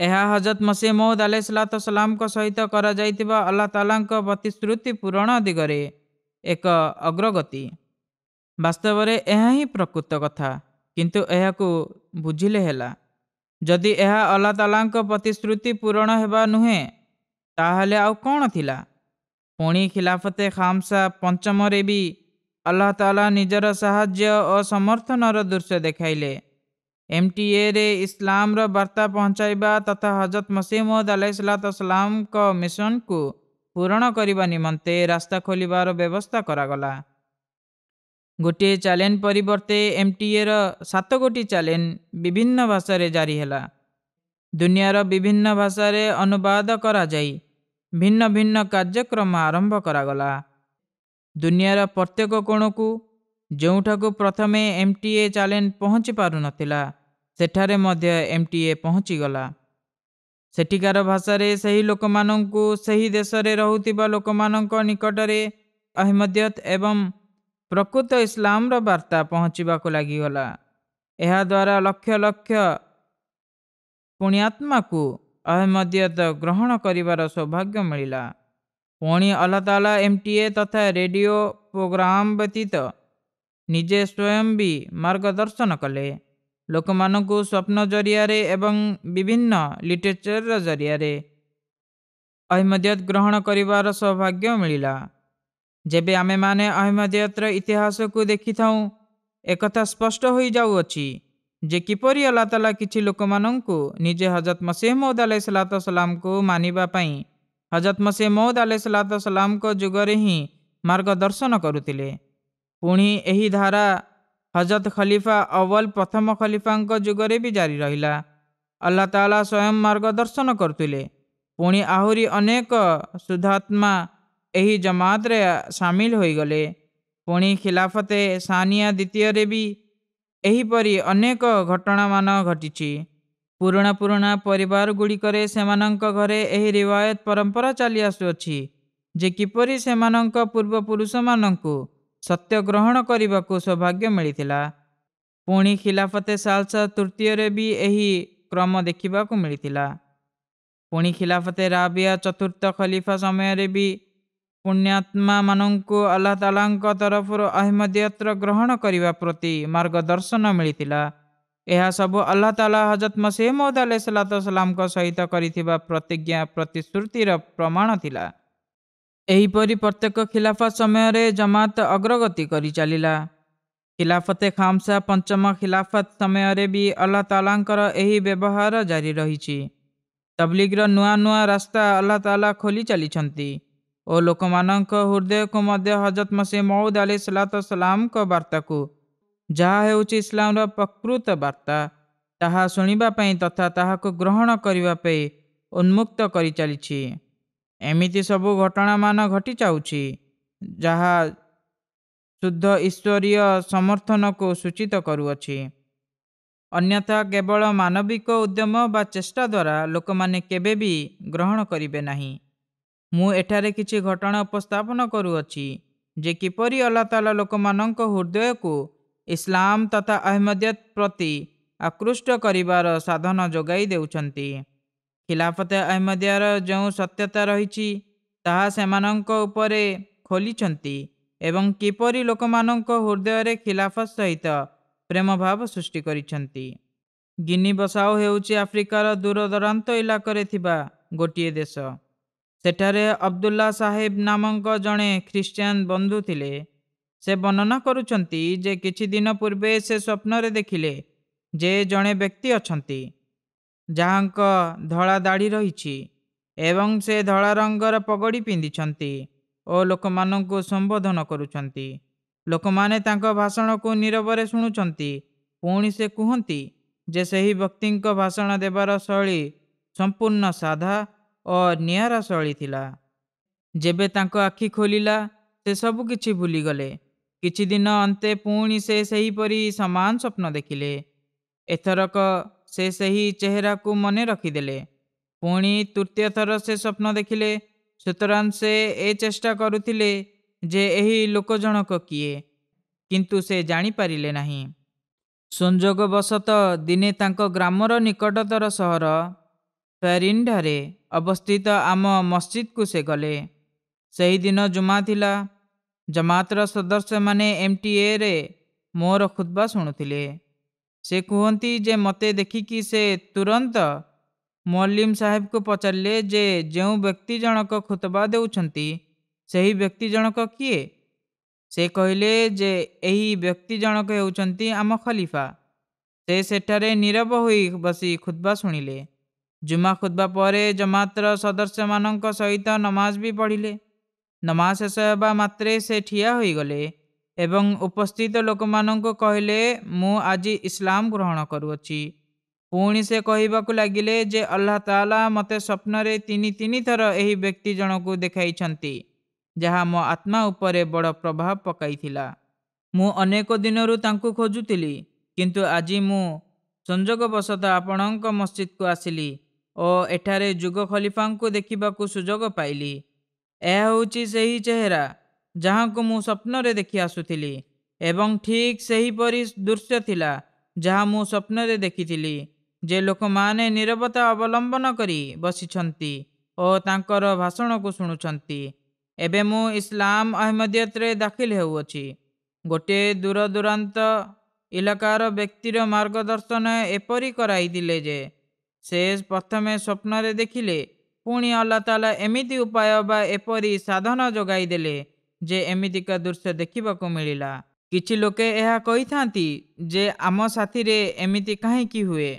ଏହା ହଜରତ ମସିହ ମହୁଦ ଆଲେସଲାତ ସଲାମଙ୍କ ସହିତ କରାଯାଇଥିବା ଅଲ୍ଲା ତାଲାଙ୍କ ପ୍ରତିଶ୍ରୁତି ପୂରଣ ଦିଗରେ ଏକ ଅଗ୍ରଗତି ବାସ୍ତବରେ ଏହା ହିଁ ପ୍ରକୃତ କଥା କିନ୍ତୁ ଏହାକୁ ବୁଝିଲେ ହେଲା ଯଦି ଏହା ଅଲ୍ଲା ତାଲାଙ୍କ ପ୍ରତିଶ୍ରୁତି ପୂରଣ ହେବା ନୁହେଁ ତାହେଲେ ଆଉ କ'ଣ ଥିଲା ପୁଣି ଖିଲାଫତେ ଖାମସା ପଞ୍ଚମରେ ବି ଆଲ୍ଲା ତାଲା ନିଜର ସାହାଯ୍ୟ ଓ ସମର୍ଥନର ଦୃଶ୍ୟ ଦେଖାଇଲେ ଏମ୍ ଟି ଏରେ ଇସଲାମର ବାର୍ତ୍ତା ପହଞ୍ଚାଇବା ତଥା ହଜରତ ମସିମଦ୍ ଆଲାଇସ୍ଲାତ ସ୍ଲାମଙ୍କ ମିଶନକୁ ପୂରଣ କରିବା ନିମନ୍ତେ ରାସ୍ତା ଖୋଲିବାର ବ୍ୟବସ୍ଥା କରାଗଲା ଗୋଟିଏ ଚ୍ୟାଲେଞ୍ଜ ପରିବର୍ତ୍ତେ ଏମ୍ ଟି ଏର ସାତଗୋଟି ଚ୍ୟାଲେଞ୍ଜ ବିଭିନ୍ନ ଭାଷାରେ ଜାରି ହେଲା ଦୁନିଆର ବିଭିନ୍ନ ଭାଷାରେ ଅନୁବାଦ କରାଯାଇ ଭିନ୍ନ ଭିନ୍ନ କାର୍ଯ୍ୟକ୍ରମ ଆରମ୍ଭ କରାଗଲା ଦୁନିଆର ପ୍ରତ୍ୟେକ କୋଣକୁ ଯେଉଁଠାକୁ ପ୍ରଥମେ ଏମ୍ ଟି ଏ ଚ୍ୟାଲେଞ୍ଜ ପହଞ୍ଚି ପାରୁନଥିଲା ସେଠାରେ ମଧ୍ୟ ଏମ୍ ଟି ଏ ପହଞ୍ଚିଗଲା ସେଠିକାର ଭାଷାରେ ସେହି ଲୋକମାନଙ୍କୁ ସେହି ଦେଶରେ ରହୁଥିବା ଲୋକମାନଙ୍କ ନିକଟରେ ଅହମଦିୟତ ଏବଂ ପ୍ରକୃତ ଇସ୍ଲାମର ବାର୍ତ୍ତା ପହଞ୍ଚିବାକୁ ଲାଗିଗଲା ଏହାଦ୍ୱାରା ଲକ୍ଷ ଲକ୍ଷ ପୁଣି ଆତ୍ମାକୁ ଅହମଦିୟତ ଗ୍ରହଣ କରିବାର ସୌଭାଗ୍ୟ ମିଳିଲା ପୁଣି ଅଲ୍ଲା ତାଲା ଏମ୍ ଟି ଏ ତଥା ରେଡ଼ିଓ ପ୍ରୋଗ୍ରାମ ବ୍ୟତୀତ ନିଜେ ସ୍ୱୟଂ ବି ମାର୍ଗଦର୍ଶନ କଲେ ଲୋକମାନଙ୍କୁ ସ୍ୱପ୍ନ ଜରିଆରେ ଏବଂ ବିଭିନ୍ନ ଲିଟରେଚର୍ର ଜରିଆରେ ଅହମଦିୟତ ଗ୍ରହଣ କରିବାର ସୌଭାଗ୍ୟ ମିଳିଲା ଯେବେ ଆମେମାନେ ଅହମଦିୟତର ଇତିହାସକୁ ଦେଖିଥାଉଁ ଏକଥା ସ୍ପଷ୍ଟ ହୋଇଯାଉଅଛି ଯେ କିପରି ଆଲ୍ଲା ତାଲା କିଛି ଲୋକମାନଙ୍କୁ ନିଜେ ହଜରତ ମସିହ ମହଦ ଆଲ ସଲାତ ସଲାମଙ୍କୁ ମାନିବା ପାଇଁ ହଜରତ ମସିହ ମହଦ ଆଲ ସଲାତ ସଲାମଙ୍କ ଯୁଗରେ ହିଁ ମାର୍ଗଦର୍ଶନ କରୁଥିଲେ ପୁଣି ଏହି ଧାରା ହଜରତ ଖଲିଫା ଅୱଲ ପ୍ରଥମ ଖଲିଫାଙ୍କ ଯୁଗରେ ବି ଜାରି ରହିଲା ଆଲ୍ଲା ତାଲା ସ୍ୱୟଂ ମାର୍ଗଦର୍ଶନ କରୁଥିଲେ ପୁଣି ଆହୁରି ଅନେକ ଶୁଦ୍ଧାତ୍ମା ଏହି ଜମାତରେ ସାମିଲ ହୋଇଗଲେ ପୁଣି ଖିଲାଫତେ ସାନିଆ ଦ୍ୱିତୀୟରେ ବି ଏହିପରି ଅନେକ ଘଟଣାମାନ ଘଟିଛି ପୁରୁଣା ପୁରୁଣା ପରିବାର ଗୁଡ଼ିକରେ ସେମାନଙ୍କ ଘରେ ଏହି ରିବାୟତ ପରମ୍ପରା ଚାଲି ଆସୁଅଛି ଯେ କିପରି ସେମାନଙ୍କ ପୂର୍ବପୁରୁଷମାନଙ୍କୁ ସତ୍ୟ ଗ୍ରହଣ କରିବାକୁ ସୌଭାଗ୍ୟ ମିଳିଥିଲା ପୁଣି ଖିଲାଫତେ ସାଲସା ତୃତୀୟରେ ବି ଏହି କ୍ରମ ଦେଖିବାକୁ ମିଳିଥିଲା ପୁଣି ଖିଲାଫତେ ରାବିଆ ଚତୁର୍ଥ ଖଲିଫା ସମୟରେ ବି ପୁଣ୍ୟାତ୍ମା ମାନଙ୍କୁ ଆଲ୍ଲା ତାଲାଙ୍କ ତରଫରୁ ଅହମ୍ମଦିୟତ୍ର ଗ୍ରହଣ କରିବା ପ୍ରତି ମାର୍ଗଦର୍ଶନ ମିଳିଥିଲା ଏହା ସବୁ ଆଲ୍ଲା ତାଲା ହଜରତ ମସିମଦ ଆଲ ସଲାତସଲାମଙ୍କ ସହିତ କରିଥିବା ପ୍ରତିଜ୍ଞା ପ୍ରତିଶ୍ରୁତିର ପ୍ରମାଣ ଥିଲା ଏହିପରି ପ୍ରତ୍ୟେକ ଖିଲାଫତ ସମୟରେ ଜମାତ ଅଗ୍ରଗତି କରିଚାଲିଲା ଖିଲାଫତେ ଖାମସା ପଞ୍ଚମ ଖିଲାଫତ ସମୟରେ ବି ଅଲ୍ଲା ତାଲାଙ୍କର ଏହି ବ୍ୟବହାର ଜାରି ରହିଛି ତବଲିଗ୍ର ନୂଆ ନୂଆ ରାସ୍ତା ଅଲ୍ଲା ତାଲା ଖୋଲି ଚାଲିଛନ୍ତି ଓ ଲୋକମାନଙ୍କ ହୃଦୟକୁ ମଧ୍ୟ ହଜରତ ମସିହ ମଉଦ ଆଲି ସଲାତ ସଲାମଙ୍କ ବାର୍ତ୍ତାକୁ ଯାହା ହେଉଛି ଇସଲାମର ପ୍ରକୃତ ବାର୍ତ୍ତା ତାହା ଶୁଣିବା ପାଇଁ ତଥା ତାହାକୁ ଗ୍ରହଣ କରିବା ପାଇଁ ଉନ୍ମୁକ୍ତ କରିଚାଲିଛି ଏମିତି ସବୁ ଘଟଣାମାନ ଘଟିଯାଉଛି ଯାହା ଶୁଦ୍ଧ ଈଶ୍ୱରୀୟ ସମର୍ଥନକୁ ସୂଚିତ କରୁଅଛି ଅନ୍ୟଥା କେବଳ ମାନବିକ ଉଦ୍ୟମ ବା ଚେଷ୍ଟା ଦ୍ୱାରା ଲୋକମାନେ କେବେ ବି ଗ୍ରହଣ କରିବେ ନାହିଁ ମୁଁ ଏଠାରେ କିଛି ଘଟଣା ଉପସ୍ଥାପନ କରୁଅଛି ଯେ କିପରି ଅଲ୍ଲା ତାଲା ଲୋକମାନଙ୍କ ହୃଦୟକୁ ଇସଲାମ ତଥା ଅହମ୍ମଦିୟତ ପ୍ରତି ଆକୃଷ୍ଟ କରିବାର ସାଧନ ଯୋଗାଇ ଦେଉଛନ୍ତି ଖିଲାଫତେ ଅହମ୍ମଦିଆର ଯେଉଁ ସତ୍ୟତା ରହିଛି ତାହା ସେମାନଙ୍କ ଉପରେ ଖୋଲିଛନ୍ତି ଏବଂ କିପରି ଲୋକମାନଙ୍କ ହୃଦୟରେ ଖିଲାଫତ ସହିତ ପ୍ରେମ ଭାବ ସୃଷ୍ଟି କରିଛନ୍ତି ଗିନି ବସାଓ ହେଉଛି ଆଫ୍ରିକାର ଦୂରଦୂରାନ୍ତ ଇଲାକାରେ ଥିବା ଗୋଟିଏ ଦେଶ ସେଠାରେ ଅବଦୁଲ୍ଲା ସାହେବ ନାମଙ୍କ ଜଣେ ଖ୍ରୀଷ୍ଟିଆନ ବନ୍ଧୁ ଥିଲେ ସେ ବର୍ଣ୍ଣନା କରୁଛନ୍ତି ଯେ କିଛି ଦିନ ପୂର୍ବେ ସେ ସ୍ୱପ୍ନରେ ଦେଖିଲେ ଯେ ଜଣେ ବ୍ୟକ୍ତି ଅଛନ୍ତି ଯାହାଙ୍କ ଧଳା ଦାଢ଼ି ରହିଛି ଏବଂ ସେ ଧଳା ରଙ୍ଗର ପଗଡ଼ି ପିନ୍ଧିଛନ୍ତି ଓ ଲୋକମାନଙ୍କୁ ସମ୍ବୋଧନ କରୁଛନ୍ତି ଲୋକମାନେ ତାଙ୍କ ଭାଷଣକୁ ନିରବରେ ଶୁଣୁଛନ୍ତି ପୁଣି ସେ କୁହନ୍ତି ଯେ ସେହି ବ୍ୟକ୍ତିଙ୍କ ଭାଷଣ ଦେବାର ଶୈଳୀ ସମ୍ପୂର୍ଣ୍ଣ ସାଧା ଓ ନିଆରା ଶୈଳୀ ଥିଲା ଯେବେ ତାଙ୍କ ଆଖି ଖୋଲିଲା ସେ ସବୁ କିଛି ଭୁଲିଗଲେ କିଛି ଦିନ ଅନ୍ତେ ପୁଣି ସେ ସେହିପରି ସମାନ ସ୍ୱପ୍ନ ଦେଖିଲେ ଏଥରକ ସେ ସେହି ଚେହେରାକୁ ମନେ ରଖିଦେଲେ ପୁଣି ତୃତୀୟ ଥର ସେ ସ୍ୱପ୍ନ ଦେଖିଲେ ସୁତରାଂ ସେ ଏ ଚେଷ୍ଟା କରୁଥିଲେ ଯେ ଏହି ଲୋକ ଜଣକ କିଏ କିନ୍ତୁ ସେ ଜାଣିପାରିଲେ ନାହିଁ ସଂଯୋଗବଶତଃ ଦିନେ ତାଙ୍କ ଗ୍ରାମର ନିକଟତର ସହର ଫେରିନ୍ଠାରେ ଅବସ୍ଥିତ ଆମ ମସଜିଦକୁ ସେ ଗଲେ ସେହିଦିନ ଜୁମା ଥିଲା ଜମାତର ସଦସ୍ୟମାନେ ଏମ୍ ଟି ଏରେ ମୋର ଖୁଦ୍ବା ଶୁଣୁଥିଲେ ସେ କୁହନ୍ତି ଯେ ମୋତେ ଦେଖିକି ସେ ତୁରନ୍ତ ମଲିମ୍ ସାହେବକୁ ପଚାରିଲେ ଯେ ଯେଉଁ ବ୍ୟକ୍ତି ଜଣକ ଖୁତବା ଦେଉଛନ୍ତି ସେହି ବ୍ୟକ୍ତି ଜଣକ କିଏ ସେ କହିଲେ ଯେ ଏହି ବ୍ୟକ୍ତି ଜଣକ ହେଉଛନ୍ତି ଆମ ଖଲିଫା ସେ ସେଠାରେ ନିରବ ହୋଇ ବସି ଖୁଦ୍ବା ଶୁଣିଲେ ଜୁମା ଖୁଦବା ପରେ ଜମାତର ସଦସ୍ୟମାନଙ୍କ ସହିତ ନମାଜ ବି ପଢ଼ିଲେ ନମାଜ ଶେଷ ହେବା ମାତ୍ରେ ସେ ଠିଆ ହୋଇଗଲେ ଏବଂ ଉପସ୍ଥିତ ଲୋକମାନଙ୍କୁ କହିଲେ ମୁଁ ଆଜି ଇସଲାମ ଗ୍ରହଣ କରୁଅଛି ପୁଣି ସେ କହିବାକୁ ଲାଗିଲେ ଯେ ଆଲ୍ଲା ତାଲା ମୋତେ ସ୍ୱପ୍ନରେ ତିନି ତିନି ଥର ଏହି ବ୍ୟକ୍ତି ଜଣକୁ ଦେଖାଇଛନ୍ତି ଯାହା ମୋ ଆତ୍ମା ଉପରେ ବଡ଼ ପ୍ରଭାବ ପକାଇଥିଲା ମୁଁ ଅନେକ ଦିନରୁ ତାଙ୍କୁ ଖୋଜୁଥିଲି କିନ୍ତୁ ଆଜି ମୁଁ ସଂଯୋଗବଶତଃ ଆପଣଙ୍କ ମସଜିଦକୁ ଆସିଲି ଓ ଏଠାରେ ଯୁଗ ଖଲିଫାଙ୍କୁ ଦେଖିବାକୁ ସୁଯୋଗ ପାଇଲି ଏହା ହେଉଛି ସେହି ଚେହେରା ଯାହାଙ୍କୁ ମୁଁ ସ୍ୱପ୍ନରେ ଦେଖି ଆସୁଥିଲି ଏବଂ ଠିକ୍ ସେହିପରି ଦୃଶ୍ୟ ଥିଲା ଯାହା ମୁଁ ସ୍ୱପ୍ନରେ ଦେଖିଥିଲି ଯେ ଲୋକମାନେ ନିରବତା ଅବଲମ୍ବନ କରି ବସିଛନ୍ତି ଓ ତାଙ୍କର ଭାଷଣକୁ ଶୁଣୁଛନ୍ତି ଏବେ ମୁଁ ଇସଲାମ ଅହମ୍ମଦିୟତରେ ଦାଖିଲ ହେଉଅଛି ଗୋଟିଏ ଦୂରଦୂରାନ୍ତ ଇଲାକାର ବ୍ୟକ୍ତିର ମାର୍ଗଦର୍ଶନ ଏପରି କରାଇଥିଲେ ଯେ ସେ ପ୍ରଥମେ ସ୍ୱପ୍ନରେ ଦେଖିଲେ ପୁଣି ଅଲ୍ଲାତାଲା ଏମିତି ଉପାୟ ବା ଏପରି ସାଧନ ଯୋଗାଇ ଦେଲେ ଯେ ଏମିତିକା ଦୃଶ୍ୟ ଦେଖିବାକୁ ମିଳିଲା କିଛି ଲୋକେ ଏହା କହିଥାନ୍ତି ଯେ ଆମ ସାଥିରେ ଏମିତି କାହିଁକି ହୁଏ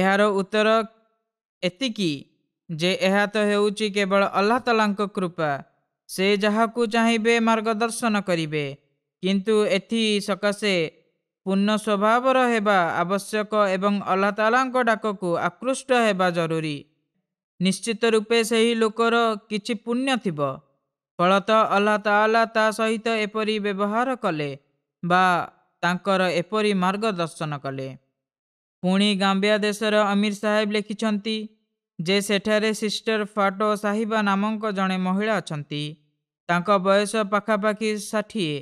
ଏହାର ଉତ୍ତର ଏତିକି ଯେ ଏହା ତ ହେଉଛି କେବଳ ଅଲ୍ଲାତଲାଙ୍କ କୃପା ସେ ଯାହାକୁ ଚାହିଁବେ ମାର୍ଗଦର୍ଶନ କରିବେ କିନ୍ତୁ ଏଥି ସକାଶେ ପୂର୍ଣ୍ଣ ସ୍ୱଭାବର ହେବା ଆବଶ୍ୟକ ଏବଂ ଅଲ୍ଲା ତାଲାଙ୍କ ଡାକକୁ ଆକୃଷ୍ଟ ହେବା ଜରୁରୀ ନିଶ୍ଚିତ ରୂପେ ସେହି ଲୋକର କିଛି ପୁଣ୍ୟ ଥିବ ଫଳତଃ ଅଲ୍ଲା ତାଲା ତା ସହିତ ଏପରି ବ୍ୟବହାର କଲେ ବା ତାଙ୍କର ଏପରି ମାର୍ଗଦର୍ଶନ କଲେ ପୁଣି ଗାମ୍ବିଆ ଦେଶର ଅମିର ସାହେବ ଲେଖିଛନ୍ତି ଯେ ସେଠାରେ ସିଷ୍ଟର ଫାଟୋ ସାହିବା ନାମଙ୍କ ଜଣେ ମହିଳା ଅଛନ୍ତି ତାଙ୍କ ବୟସ ପାଖାପାଖି ଷାଠିଏ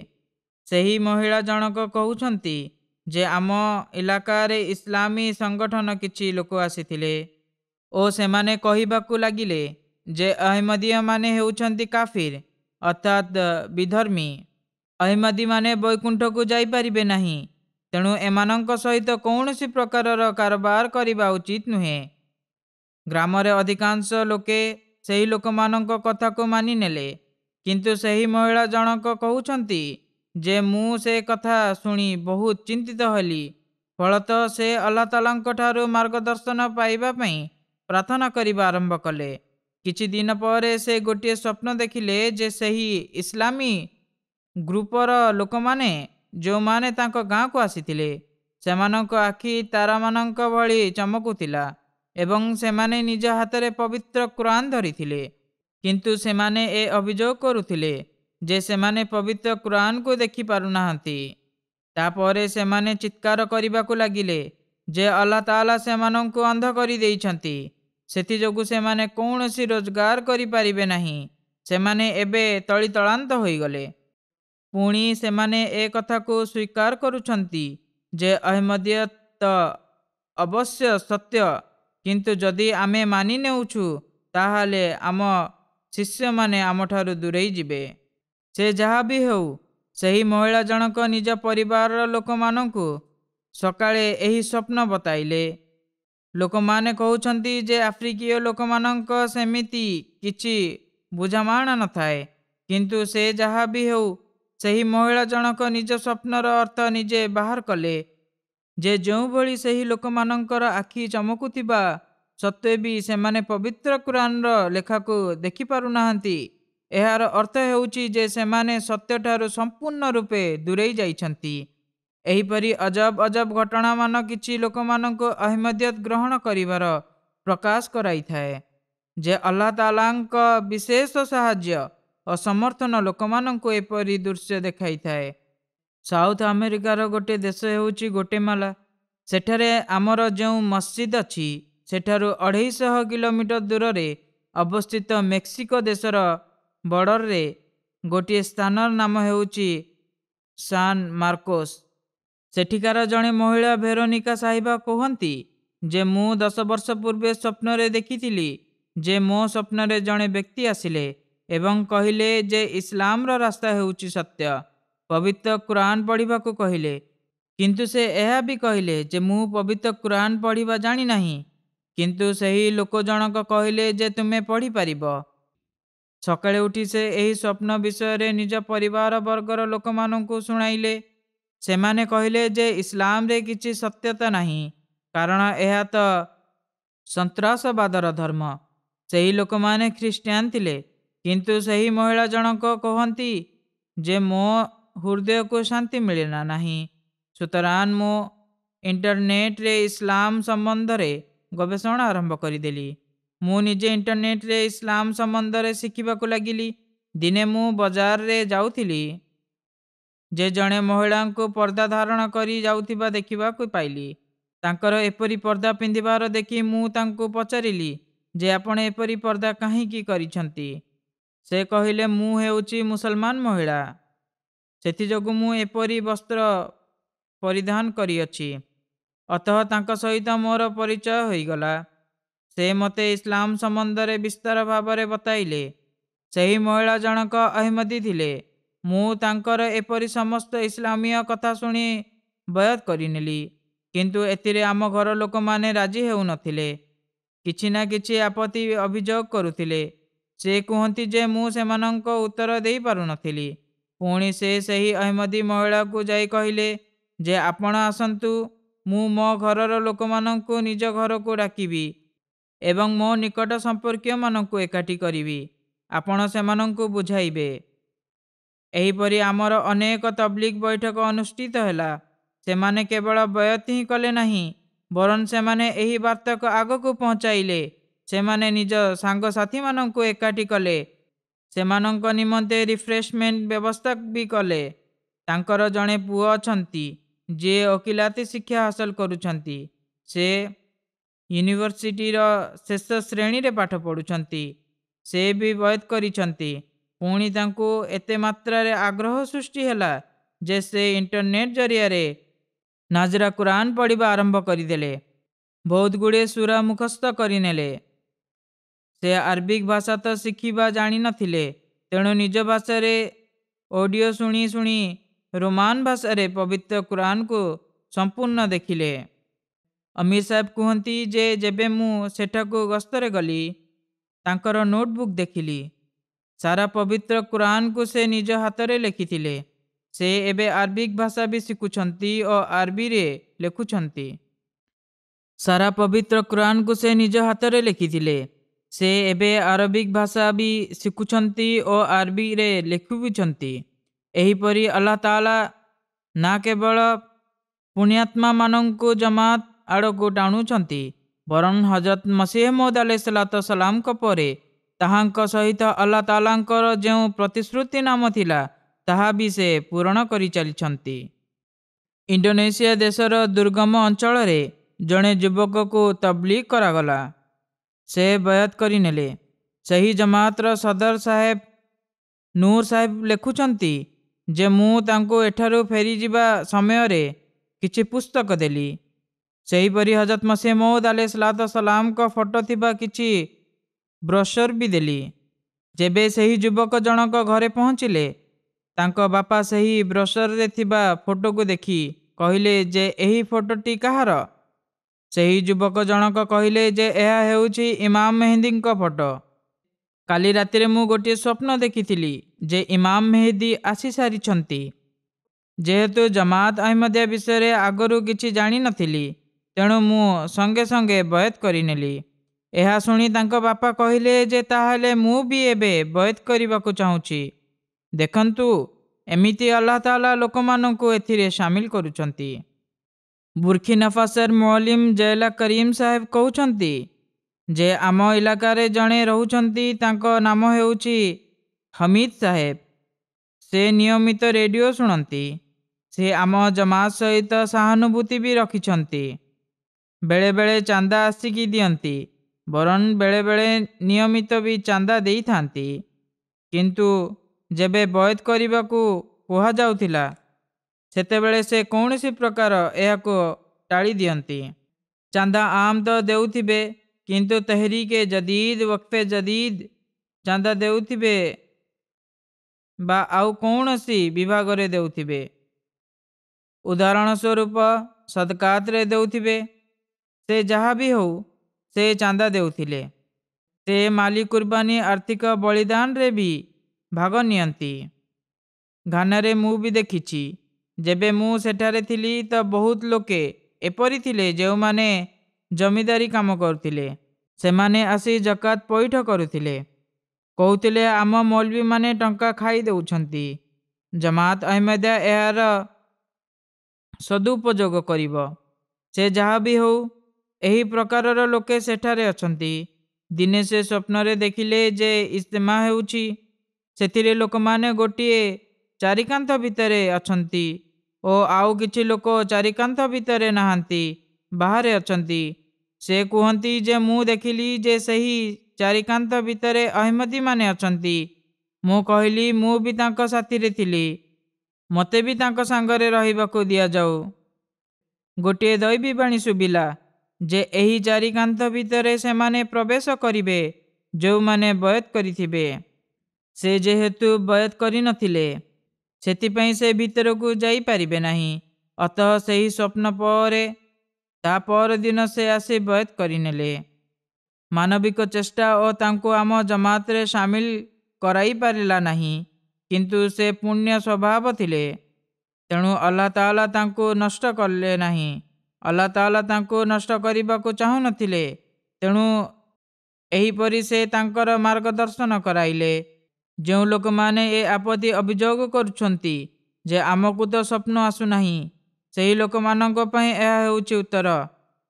ସେହି ମହିଳା ଜଣକ କହୁଛନ୍ତି ଯେ ଆମ ଇଲାକାରେ ଇସଲାମୀ ସଂଗଠନ କିଛି ଲୋକ ଆସିଥିଲେ ଓ ସେମାନେ କହିବାକୁ ଲାଗିଲେ ଯେ ଅହମ୍ମଦୀୟମାନେ ହେଉଛନ୍ତି କାଫିର ଅର୍ଥାତ୍ ବିଧର୍ମୀ ଅହମ୍ମଦୀମାନେ ବୈକୁଣ୍ଠକୁ ଯାଇପାରିବେ ନାହିଁ ତେଣୁ ଏମାନଙ୍କ ସହିତ କୌଣସି ପ୍ରକାରର କାରବାର କରିବା ଉଚିତ ନୁହେଁ ଗ୍ରାମରେ ଅଧିକାଂଶ ଲୋକେ ସେହି ଲୋକମାନଙ୍କ କଥାକୁ ମାନିନେଲେ କିନ୍ତୁ ସେହି ମହିଳା ଜଣକ କହୁଛନ୍ତି ଯେ ମୁଁ ସେ କଥା ଶୁଣି ବହୁତ ଚିନ୍ତିତ ହେଲି ଫଳତଃ ସେ ଅଲ୍ଲା ତାଲାଙ୍କ ଠାରୁ ମାର୍ଗଦର୍ଶନ ପାଇବା ପାଇଁ ପ୍ରାର୍ଥନା କରିବା ଆରମ୍ଭ କଲେ କିଛି ଦିନ ପରେ ସେ ଗୋଟିଏ ସ୍ୱପ୍ନ ଦେଖିଲେ ଯେ ସେହି ଇସଲାମୀ ଗ୍ରୁପର ଲୋକମାନେ ଯେଉଁମାନେ ତାଙ୍କ ଗାଁକୁ ଆସିଥିଲେ ସେମାନଙ୍କ ଆଖି ତାରାମାନଙ୍କ ଭଳି ଚମକୁଥିଲା ଏବଂ ସେମାନେ ନିଜ ହାତରେ ପବିତ୍ର କ୍ରାନ୍ ଧରିଥିଲେ କିନ୍ତୁ ସେମାନେ ଏ ଅଭିଯୋଗ କରୁଥିଲେ ଯେ ସେମାନେ ପବିତ୍ର କୁରାନକୁ ଦେଖିପାରୁନାହାନ୍ତି ତାପରେ ସେମାନେ ଚିତ୍କାର କରିବାକୁ ଲାଗିଲେ ଯେ ଅଲ୍ଲା ତାଲା ସେମାନଙ୍କୁ ଅନ୍ଧ କରିଦେଇଛନ୍ତି ସେଥିଯୋଗୁଁ ସେମାନେ କୌଣସି ରୋଜଗାର କରିପାରିବେ ନାହିଁ ସେମାନେ ଏବେ ତଳି ତଳାନ୍ତ ହୋଇଗଲେ ପୁଣି ସେମାନେ ଏ କଥାକୁ ସ୍ୱୀକାର କରୁଛନ୍ତି ଯେ ଅହମଦୀୟତ ଅବଶ୍ୟ ସତ୍ୟ କିନ୍ତୁ ଯଦି ଆମେ ମାନି ନେଉଛୁ ତାହେଲେ ଆମ ଶିଷ୍ୟମାନେ ଆମଠାରୁ ଦୂରେଇ ଯିବେ ସେ ଯାହା ବି ହେଉ ସେହି ମହିଳା ଜଣକ ନିଜ ପରିବାରର ଲୋକମାନଙ୍କୁ ସକାଳେ ଏହି ସ୍ୱପ୍ନ ବତାଇଲେ ଲୋକମାନେ କହୁଛନ୍ତି ଯେ ଆଫ୍ରିକୀୟ ଲୋକମାନଙ୍କ ସେମିତି କିଛି ବୁଝାମଣା ନଥାଏ କିନ୍ତୁ ସେ ଯାହା ବି ହେଉ ସେହି ମହିଳା ଜଣକ ନିଜ ସ୍ୱପ୍ନର ଅର୍ଥ ନିଜେ ବାହାର କଲେ ଯେ ଯେଉଁଭଳି ସେହି ଲୋକମାନଙ୍କର ଆଖି ଚମକୁଥିବା ସତ୍ତ୍ୱେ ବି ସେମାନେ ପବିତ୍ର କୁରାନର ଲେଖାକୁ ଦେଖିପାରୁନାହାନ୍ତି ଏହାର ଅର୍ଥ ହେଉଛି ଯେ ସେମାନେ ସତ୍ୟଠାରୁ ସମ୍ପୂର୍ଣ୍ଣ ରୂପେ ଦୂରେଇ ଯାଇଛନ୍ତି ଏହିପରି ଅଜବ ଅଜବ ଘଟଣାମାନ କିଛି ଲୋକମାନଙ୍କୁ ଅହମଦିୟତ ଗ୍ରହଣ କରିବାର ପ୍ରକାଶ କରାଇଥାଏ ଯେ ଅଲ୍ଲା ତାଲାଙ୍କ ବିଶେଷ ସାହାଯ୍ୟ ଓ ସମର୍ଥନ ଲୋକମାନଙ୍କୁ ଏପରି ଦୃଶ୍ୟ ଦେଖାଇଥାଏ ସାଉଥ ଆମେରିକାର ଗୋଟିଏ ଦେଶ ହେଉଛି ଗୋଟେମାଲା ସେଠାରେ ଆମର ଯେଉଁ ମସ୍ଜିଦ୍ ଅଛି ସେଠାରୁ ଅଢ଼େଇଶହ କିଲୋମିଟର ଦୂରରେ ଅବସ୍ଥିତ ମେକ୍ସିକୋ ଦେଶର ବର୍ଡ଼ରରେ ଗୋଟିଏ ସ୍ଥାନର ନାମ ହେଉଛି ସାନ୍ ମାର୍କୋସ୍ ସେଠିକାର ଜଣେ ମହିଳା ଭେରୋନିକା ସାହିବା କୁହନ୍ତି ଯେ ମୁଁ ଦଶ ବର୍ଷ ପୂର୍ବେ ସ୍ୱପ୍ନରେ ଦେଖିଥିଲି ଯେ ମୋ ସ୍ୱପ୍ନରେ ଜଣେ ବ୍ୟକ୍ତି ଆସିଲେ ଏବଂ କହିଲେ ଯେ ଇସଲାମର ରାସ୍ତା ହେଉଛି ସତ୍ୟ ପବିତ୍ର କୁରାନ୍ ପଢ଼ିବାକୁ କହିଲେ କିନ୍ତୁ ସେ ଏହା ବି କହିଲେ ଯେ ମୁଁ ପବିତ୍ର କୁରାନ୍ ପଢ଼ିବା ଜାଣିନାହିଁ କିନ୍ତୁ ସେହି ଲୋକ ଜଣକ କହିଲେ ଯେ ତୁମେ ପଢ଼ିପାରିବ सक्ले उठी स्वप्न विषय निज परिवार वर्ग र लोकानु कहिले इसलाम्रे कि सत्यता नै कारण यहाँ त सन्सवाद र धर्म सही लोक मैले ख्रिस्टिया कि महिला जनक कहन् मृदयको शान्ति मिलेन नाहिँ सतरा म इन्टरनेट इसलाम सम्बन्धले गवेषणा आरम्भ गरिदे ମୁଁ ନିଜେ ଇଣ୍ଟରନେଟ୍ରେ ଇସଲାମ ସମ୍ବନ୍ଧରେ ଶିଖିବାକୁ ଲାଗିଲି ଦିନେ ମୁଁ ବଜାରରେ ଯାଉଥିଲି ଯେ ଜଣେ ମହିଳାଙ୍କୁ ପର୍ଦ୍ଦା ଧାରଣ କରି ଯାଉଥିବା ଦେଖିବାକୁ ପାଇଲି ତାଙ୍କର ଏପରି ପର୍ଦ୍ଦା ପିନ୍ଧିବାର ଦେଖି ମୁଁ ତାଙ୍କୁ ପଚାରିଲି ଯେ ଆପଣ ଏପରି ପର୍ଦ୍ଦା କାହିଁକି କରିଛନ୍ତି ସେ କହିଲେ ମୁଁ ହେଉଛି ମୁସଲମାନ ମହିଳା ସେଥିଯୋଗୁଁ ମୁଁ ଏପରି ବସ୍ତ୍ର ପରିଧାନ କରିଅଛି ଅତଃ ତାଙ୍କ ସହିତ ମୋର ପରିଚୟ ହୋଇଗଲା ସେ ମୋତେ ଇସଲାମ ସମ୍ବନ୍ଧରେ ବିସ୍ତାର ଭାବରେ ବତାଇଲେ ସେହି ମହିଳା ଜଣକ ଅହମଦୀ ଥିଲେ ମୁଁ ତାଙ୍କର ଏପରି ସମସ୍ତ ଇସଲାମୀୟ କଥା ଶୁଣି ବୟତ କରିନେଲି କିନ୍ତୁ ଏଥିରେ ଆମ ଘର ଲୋକମାନେ ରାଜି ହେଉନଥିଲେ କିଛି ନା କିଛି ଆପତ୍ତି ଅଭିଯୋଗ କରୁଥିଲେ ସେ କୁହନ୍ତି ଯେ ମୁଁ ସେମାନଙ୍କ ଉତ୍ତର ଦେଇପାରୁନଥିଲି ପୁଣି ସେ ସେହି ଅହମଦୀ ମହିଳାକୁ ଯାଇ କହିଲେ ଯେ ଆପଣ ଆସନ୍ତୁ ମୁଁ ମୋ ଘରର ଲୋକମାନଙ୍କୁ ନିଜ ଘରକୁ ଡାକିବି ଏବଂ ମୋ ନିକଟ ସମ୍ପର୍କୀୟମାନଙ୍କୁ ଏକାଠି କରିବି ଆପଣ ସେମାନଙ୍କୁ ବୁଝାଇବେ ଏହିପରି ଆମର ଅନେକ ତବ୍ଲିଗ୍ ବୈଠକ ଅନୁଷ୍ଠିତ ହେଲା ସେମାନେ କେବଳ ବୟତି ହିଁ କଲେ ନାହିଁ ବରଂ ସେମାନେ ଏହି ବାର୍ତ୍ତାକୁ ଆଗକୁ ପହଞ୍ଚାଇଲେ ସେମାନେ ନିଜ ସାଙ୍ଗସାଥିମାନଙ୍କୁ ଏକାଠି କଲେ ସେମାନଙ୍କ ନିମନ୍ତେ ରିଫ୍ରେଶମେଣ୍ଟ ବ୍ୟବସ୍ଥା ବି କଲେ ତାଙ୍କର ଜଣେ ପୁଅ ଅଛନ୍ତି ଯିଏ ଓକିଲାତି ଶିକ୍ଷା ହାସଲ କରୁଛନ୍ତି ସେ ୟୁନିଭର୍ସିଟିର ଶେଷ ଶ୍ରେଣୀରେ ପାଠ ପଢ଼ୁଛନ୍ତି ସେ ବି ବୟତ କରିଛନ୍ତି ପୁଣି ତାଙ୍କୁ ଏତେ ମାତ୍ରାରେ ଆଗ୍ରହ ସୃଷ୍ଟି ହେଲା ଯେ ସେ ଇଣ୍ଟରନେଟ୍ ଜରିଆରେ ନାଜରା କୁରାନ୍ ପଢ଼ିବା ଆରମ୍ଭ କରିଦେଲେ ବହୁତ ଗୁଡ଼ିଏ ସୁରା ମୁଖସ୍ତ କରିନେଲେ ସେ ଆରବିକ୍ ଭାଷା ତ ଶିଖିବା ଜାଣିନଥିଲେ ତେଣୁ ନିଜ ଭାଷାରେ ଅଡ଼ିଓ ଶୁଣି ଶୁଣି ରୋମାନ ଭାଷାରେ ପବିତ୍ର କୁରାନକୁ ସମ୍ପୂର୍ଣ୍ଣ ଦେଖିଲେ अमीर साहेब जे जेबे कहन् म गस्तले गली तांकर नोटबुक देखि सारा पवित्र कुरान को से निज हातले लेखिले से एबे आरबिक भाषा सिखु रे लेखु सारा पवित्र कुरान को से निज हातले लेखिले से एबे आरबिक भाषा रे सिखु अल्लाह ताला अल्ला केवल पुण्यात्मा म जमात ଆଡ଼କୁ ଟାଣୁଛନ୍ତି ବରଂ ହଜରତ ମସିହ ମହୁଦ ଆଲ ସଲାତ ସଲାମଙ୍କ ପରେ ତାହାଙ୍କ ସହିତ ଅଲ୍ଲା ତାଲାଙ୍କର ଯେଉଁ ପ୍ରତିଶ୍ରୁତି ନାମ ଥିଲା ତାହା ବି ସେ ପୂରଣ କରିଚାଲିଛନ୍ତି ଇଣ୍ଡୋନେସିଆ ଦେଶର ଦୁର୍ଗମ ଅଞ୍ଚଳରେ ଜଣେ ଯୁବକକୁ ତବ୍ଲିଗ୍ କରାଗଲା ସେ ବୟତ କରିନେଲେ ସେହି ଜମାତର ସଦର ସାହେବ ନୂର ସାହେବ ଲେଖୁଛନ୍ତି ଯେ ମୁଁ ତାଙ୍କୁ ଏଠାରୁ ଫେରିଯିବା ସମୟରେ କିଛି ପୁସ୍ତକ ଦେଲି ସେହିପରି ହଜରତ ମସିହ ମହମ୍ମଦ ଆଲି ସଲାତ ସଲାମଙ୍କ ଫଟୋ ଥିବା କିଛି ବ୍ରସର ବି ଦେଲି ଯେବେ ସେହି ଯୁବକ ଜଣଙ୍କ ଘରେ ପହଞ୍ଚିଲେ ତାଙ୍କ ବାପା ସେହି ବ୍ରସରରେ ଥିବା ଫଟୋକୁ ଦେଖି କହିଲେ ଯେ ଏହି ଫଟୋଟି କାହାର ସେହି ଯୁବକ ଜଣକ କହିଲେ ଯେ ଏହା ହେଉଛି ଇମାମ ମେହେନ୍ଦିଙ୍କ ଫଟୋ କାଲି ରାତିରେ ମୁଁ ଗୋଟିଏ ସ୍ୱପ୍ନ ଦେଖିଥିଲି ଯେ ଇମାମ ମେହେନ୍ଦି ଆସିସାରିଛନ୍ତି ଯେହେତୁ ଜମାତ ଅହମ୍ମଦିଆ ବିଷୟରେ ଆଗରୁ କିଛି ଜାଣିନଥିଲି ତେଣୁ ମୁଁ ସଙ୍ଗେ ସଙ୍ଗେ ବୟତ କରିନେଲି ଏହା ଶୁଣି ତାଙ୍କ ବାପା କହିଲେ ଯେ ତାହେଲେ ମୁଁ ବି ଏବେ ବୟତ କରିବାକୁ ଚାହୁଁଛି ଦେଖନ୍ତୁ ଏମିତି ଆଲ୍ଲା ତାଲା ଲୋକମାନଙ୍କୁ ଏଥିରେ ସାମିଲ କରୁଛନ୍ତି ବୁର୍ଖିନଫାସର ମୋଲିମ ଜୟଲା କରିମ ସାହେବ କହୁଛନ୍ତି ଯେ ଆମ ଇଲାକାରେ ଜଣେ ରହୁଛନ୍ତି ତାଙ୍କ ନାମ ହେଉଛି ହମିଦ ସାହେବ ସେ ନିୟମିତ ରେଡ଼ିଓ ଶୁଣନ୍ତି ସେ ଆମ ଜମାତ ସହିତ ସହାନୁଭୂତି ବି ରଖିଛନ୍ତି ବେଳେବେଳେ ଚାନ୍ଦା ଆସିକି ଦିଅନ୍ତି ବରଂ ବେଳେବେଳେ ନିୟମିତ ବି ଚାନ୍ଦା ଦେଇଥାନ୍ତି କିନ୍ତୁ ଯେବେ ବୟତ କରିବାକୁ କୁହାଯାଉଥିଲା ସେତେବେଳେ ସେ କୌଣସି ପ୍ରକାର ଏହାକୁ ଟାଳି ଦିଅନ୍ତି ଚାନ୍ଦା ଆମ ତ ଦେଉଥିବେ କିନ୍ତୁ ତେହରିକେ ଜଦିଦ ୱକ୍ତେ ଜଦିଦ ଚାନ୍ଦା ଦେଉଥିବେ ବା ଆଉ କୌଣସି ବିଭାଗରେ ଦେଉଥିବେ ଉଦାହରଣ ସ୍ୱରୂପ ସଦକାତରେ ଦେଉଥିବେ ସେ ଯାହା ବି ହେଉ ସେ ଚାନ୍ଦା ଦେଉଥିଲେ ସେ ମାଲି କୁର୍ବାନୀ ଆର୍ଥିକ ବଳିଦାନରେ ବି ଭାଗ ନିଅନ୍ତି ଘାନରେ ମୁଁ ବି ଦେଖିଛି ଯେବେ ମୁଁ ସେଠାରେ ଥିଲି ତ ବହୁତ ଲୋକେ ଏପରି ଥିଲେ ଯେଉଁମାନେ ଜମିଦାରୀ କାମ କରୁଥିଲେ ସେମାନେ ଆସି ଜକାତ ପଇଠ କରୁଥିଲେ କହୁଥିଲେ ଆମ ମୌଲବୀମାନେ ଟଙ୍କା ଖାଇ ଦେଉଛନ୍ତି ଜମାତ ଅହମ୍ମଦିଆ ଏହାର ସଦୁପଯୋଗ କରିବ ସେ ଯାହା ବି ହେଉ ଏହି ପ୍ରକାରର ଲୋକେ ସେଠାରେ ଅଛନ୍ତି ଦିନେ ସେ ସ୍ୱପ୍ନରେ ଦେଖିଲେ ଯେ ଇସ୍ତେମା ହେଉଛି ସେଥିରେ ଲୋକମାନେ ଗୋଟିଏ ଚାରିକାନ୍ଥ ଭିତରେ ଅଛନ୍ତି ଓ ଆଉ କିଛି ଲୋକ ଚାରିକାନ୍ଥ ଭିତରେ ନାହାନ୍ତି ବାହାରେ ଅଛନ୍ତି ସେ କୁହନ୍ତି ଯେ ମୁଁ ଦେଖିଲି ଯେ ସେହି ଚାରିକାନ୍ଥ ଭିତରେ ଅହମଦୀମାନେ ଅଛନ୍ତି ମୁଁ କହିଲି ମୁଁ ବି ତାଙ୍କ ସାଥିରେ ଥିଲି ମୋତେ ବି ତାଙ୍କ ସାଙ୍ଗରେ ରହିବାକୁ ଦିଆଯାଉ ଗୋଟିଏ ଦୈବୀ ବାଣୀ ଶୁଭିଲା ଯେ ଏହି ଚାରିକାନ୍ତ ଭିତରେ ସେମାନେ ପ୍ରବେଶ କରିବେ ଯେଉଁମାନେ ବୟତ କରିଥିବେ ସେ ଯେହେତୁ ବୟତ କରିନଥିଲେ ସେଥିପାଇଁ ସେ ଭିତରକୁ ଯାଇପାରିବେ ନାହିଁ ଅତଃ ସେହି ସ୍ୱପ୍ନ ପରେ ତା ପରଦିନ ସେ ଆସି ବୟତ କରିନେଲେ ମାନବିକ ଚେଷ୍ଟା ଓ ତାଙ୍କୁ ଆମ ଜମାତରେ ସାମିଲ କରାଇପାରିଲା ନାହିଁ କିନ୍ତୁ ସେ ପୁଣ୍ୟ ସ୍ୱଭାବ ଥିଲେ ତେଣୁ ଅଲ୍ଲା ତାଲା ତାଙ୍କୁ ନଷ୍ଟ କଲେ ନାହିଁ ଅଲ୍ଲା ତାଲା ତାଙ୍କୁ ନଷ୍ଟ କରିବାକୁ ଚାହୁଁନଥିଲେ ତେଣୁ ଏହିପରି ସେ ତାଙ୍କର ମାର୍ଗଦର୍ଶନ କରାଇଲେ ଯେଉଁ ଲୋକମାନେ ଏ ଆପତ୍ତି ଅଭିଯୋଗ କରୁଛନ୍ତି ଯେ ଆମକୁ ତ ସ୍ୱପ୍ନ ଆସୁନାହିଁ ସେହି ଲୋକମାନଙ୍କ ପାଇଁ ଏହା ହେଉଛି ଉତ୍ତର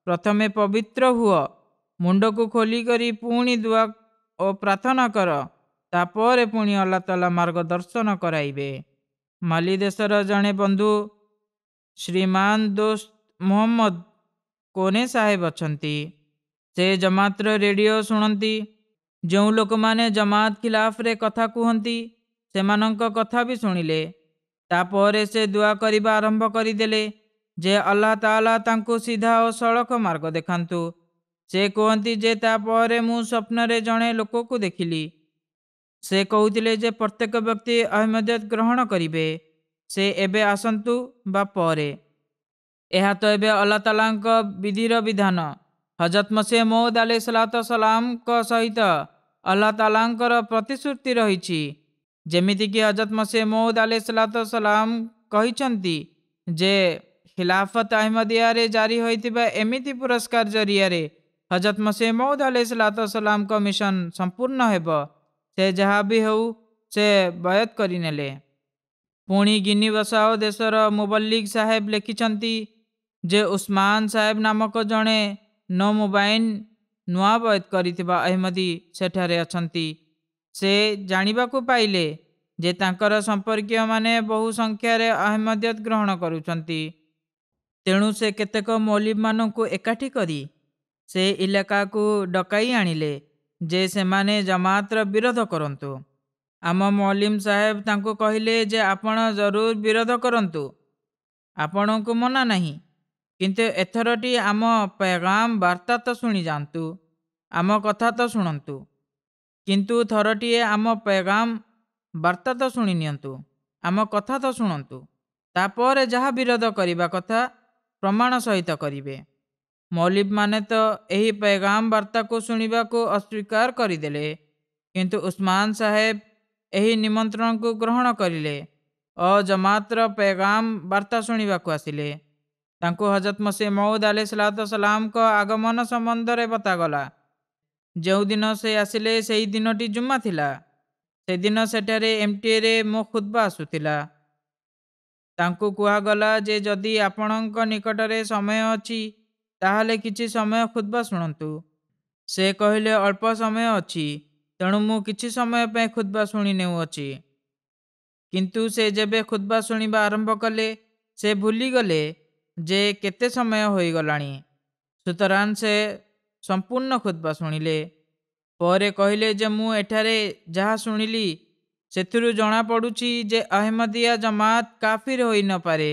ପ୍ରଥମେ ପବିତ୍ର ହୁଅ ମୁଣ୍ଡକୁ ଖୋଲିକରି ପୁଣି ଦୁଆ ଓ ପ୍ରାର୍ଥନା କର ତାପରେ ପୁଣି ଅଲ୍ଲା ତାଲା ମାର୍ଗଦର୍ଶନ କରାଇବେ ମାଲି ଦେଶର ଜଣେ ବନ୍ଧୁ ଶ୍ରୀମାନ ଦୋସ୍ତ ମହମ୍ମଦ କୋନେ ସାହେବ ଅଛନ୍ତି ସେ ଜମାତର ରେଡ଼ିଓ ଶୁଣନ୍ତି ଯେଉଁ ଲୋକମାନେ ଜମାତ ଖିଲାଫରେ କଥା କୁହନ୍ତି ସେମାନଙ୍କ କଥା ବି ଶୁଣିଲେ ତାପରେ ସେ ଦୁଆ କରିବା ଆରମ୍ଭ କରିଦେଲେ ଯେ ଆଲ୍ଲା ତାଲା ତାଙ୍କୁ ସିଧା ଓ ସଳଖ ମାର୍ଗ ଦେଖାନ୍ତୁ ସେ କୁହନ୍ତି ଯେ ତାପରେ ମୁଁ ସ୍ୱପ୍ନରେ ଜଣେ ଲୋକକୁ ଦେଖିଲି ସେ କହୁଥିଲେ ଯେ ପ୍ରତ୍ୟେକ ବ୍ୟକ୍ତି ଅହମଦ ଗ୍ରହଣ କରିବେ ସେ ଏବେ ଆସନ୍ତୁ ବା ପରେ ଏହା ତ ଏବେ ଅଲ୍ଲା ତାଲାଙ୍କ ବିଧିର ବିଧାନ ହଜରତ ମସେ ମହୁଦ ଆଲି ସଲାତ ସଲାମଙ୍କ ସହିତ ଅଲ୍ଲା ତାଲାଙ୍କର ପ୍ରତିଶ୍ରୁତି ରହିଛି ଯେମିତିକି ହଜରତ ମସେ ମହୁଦ ଆଲି ସଲାତ ସଲାମ କହିଛନ୍ତି ଯେ ଖିଲାଫତ ଅହମ୍ମଦିଆରେ ଜାରି ହୋଇଥିବା ଏମିତି ପୁରସ୍କାର ଜରିଆରେ ହଜରତ ମସେ ମହୁଦ ଆଲି ସଲାତ ସଲାମଙ୍କ ମିଶନ ସମ୍ପୂର୍ଣ୍ଣ ହେବ ସେ ଯାହା ବି ହେଉ ସେ ବୟତ କରିନେଲେ ପୁଣି ଗିନି ବସାଓ ଦେଶର ମୁବଲିକ ସାହେବ ଲେଖିଛନ୍ତି ଯେ ଉସମାନ ସାହେବ ନାମକ ଜଣେ ନୋ ମୋବାଇନ ନୂଆ ବୟତ କରିଥିବା ଅହମ୍ମଦୀ ସେଠାରେ ଅଛନ୍ତି ସେ ଜାଣିବାକୁ ପାଇଲେ ଯେ ତାଙ୍କର ସମ୍ପର୍କୀୟମାନେ ବହୁ ସଂଖ୍ୟାରେ ଅହମ୍ମଦିୟତ ଗ୍ରହଣ କରୁଛନ୍ତି ତେଣୁ ସେ କେତେକ ମୌଲିମାନଙ୍କୁ ଏକାଠି କରି ସେ ଇଲାକାକୁ ଡକାଇ ଆଣିଲେ ଯେ ସେମାନେ ଜମାତର ବିରୋଧ କରନ୍ତୁ ଆମ ମଲିମ ସାହେବ ତାଙ୍କୁ କହିଲେ ଯେ ଆପଣ ଜରୁର ବିରୋଧ କରନ୍ତୁ ଆପଣଙ୍କୁ ମନା ନାହିଁ କିନ୍ତୁ ଏଥରଟି ଆମ ପେଗାମ ବାର୍ତ୍ତା ତ ଶୁଣି ଯାଆନ୍ତୁ ଆମ କଥା ତ ଶୁଣନ୍ତୁ କିନ୍ତୁ ଥରଟିଏ ଆମ ପେଗାମ ବାର୍ତ୍ତା ତ ଶୁଣି ନିଅନ୍ତୁ ଆମ କଥା ତ ଶୁଣନ୍ତୁ ତାପରେ ଯାହା ବିରୋଧ କରିବା କଥା ପ୍ରମାଣ ସହିତ କରିବେ ମୌଲିବମାନେ ତ ଏହି ପେଗାମ ବାର୍ତ୍ତାକୁ ଶୁଣିବାକୁ ଅସ୍ୱୀକାର କରିଦେଲେ କିନ୍ତୁ ଉସ୍ମାନ ସାହେବ ଏହି ନିମନ୍ତ୍ରଣକୁ ଗ୍ରହଣ କରିଲେ ଅ ଜମାତର ପେଗାମ ବାର୍ତ୍ତା ଶୁଣିବାକୁ ଆସିଲେ ତାଙ୍କୁ ହଜରତ ମସିହ ମଉଦ ଆଲି ସଲାତସଲାମଙ୍କ ଆଗମନ ସମ୍ବନ୍ଧରେ ବତାଗଲା ଯେଉଁଦିନ ସେ ଆସିଲେ ସେହି ଦିନଟି ଜୁମା ଥିଲା ସେଦିନ ସେଠାରେ ଏମ୍ ଟି ଏରେ ମୋ ଖୁଦ୍ବା ଆସୁଥିଲା ତାଙ୍କୁ କୁହାଗଲା ଯେ ଯଦି ଆପଣଙ୍କ ନିକଟରେ ସମୟ ଅଛି ତାହେଲେ କିଛି ସମୟ ଖୁଦ୍ବା ଶୁଣନ୍ତୁ ସେ କହିଲେ ଅଳ୍ପ ସମୟ ଅଛି ତେଣୁ ମୁଁ କିଛି ସମୟ ପାଇଁ ଖୁଦ୍ବା ଶୁଣି ନେଉଅଛି କିନ୍ତୁ ସେ ଯେବେ ଖୁଦ୍ବା ଶୁଣିବା ଆରମ୍ଭ କଲେ ସେ ଭୁଲିଗଲେ ଯେ କେତେ ସମୟ ହୋଇଗଲାଣି ସୁତରାଂ ସେ ସମ୍ପୂର୍ଣ୍ଣ ଖୁଦ୍ବା ଶୁଣିଲେ ପରେ କହିଲେ ଯେ ମୁଁ ଏଠାରେ ଯାହା ଶୁଣିଲି ସେଥିରୁ ଜଣାପଡ଼ୁଛି ଯେ ଅହମ୍ମଦିଆ ଜମାତ କାଫିର ହୋଇନପାରେ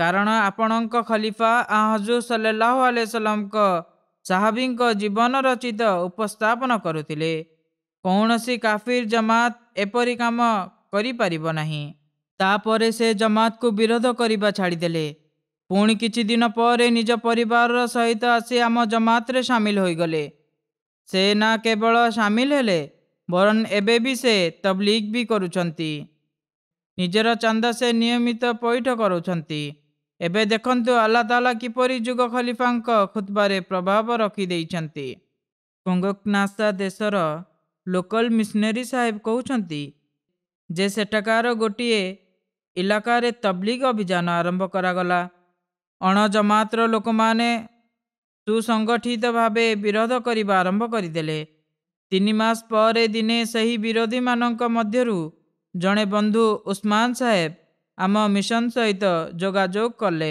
କାରଣ ଆପଣଙ୍କ ଖଲିଫା ଆ ହଜୁର ସଲ୍ଲାହ ଆଲାଇସାଲାମଙ୍କ ସାହାବିଙ୍କ ଜୀବନ ରଚିତ ଉପସ୍ଥାପନ କରୁଥିଲେ କୌଣସି କାଫିର ଜମାତ ଏପରି କାମ କରିପାରିବ ନାହିଁ ତାପରେ ସେ ଜମାତକୁ ବିରୋଧ କରିବା ଛାଡ଼ିଦେଲେ ପୁଣି କିଛି ଦିନ ପରେ ନିଜ ପରିବାରର ସହିତ ଆସି ଆମ ଜମାତରେ ସାମିଲ ହୋଇଗଲେ ସେ ନା କେବଳ ସାମିଲ ହେଲେ ବରଂ ଏବେ ବି ସେ ତବ୍ଲିଗ୍ ବି କରୁଛନ୍ତି ନିଜର ଚାନ୍ଦ ସେ ନିୟମିତ ପଇଠ କରୁଛନ୍ତି ଏବେ ଦେଖନ୍ତୁ ଆଲ୍ଲା ତାଲା କିପରି ଯୁଗ ଖଲିଫାଙ୍କ ଖୁତ୍ବାରେ ପ୍ରଭାବ ରଖିଦେଇଛନ୍ତି କୁଙ୍ଗକ୍ନାସା ଦେଶର ଲୋକାଲ ମିଶନେରୀ ସାହେବ କହୁଛନ୍ତି ଯେ ସେଠାକାର ଗୋଟିଏ ଇଲାକାରେ ତବ୍ଲିଗ୍ ଅଭିଯାନ ଆରମ୍ଭ କରାଗଲା ଅଣଜମାତର ଲୋକମାନେ ସୁସଙ୍ଗଠିତ ଭାବେ ବିରୋଧ କରିବା ଆରମ୍ଭ କରିଦେଲେ ତିନି ମାସ ପରେ ଦିନେ ସେହି ବିରୋଧୀମାନଙ୍କ ମଧ୍ୟରୁ ଜଣେ ବନ୍ଧୁ ଉସ୍ମାନ ସାହେବ ଆମ ମିଶନ ସହିତ ଯୋଗାଯୋଗ କଲେ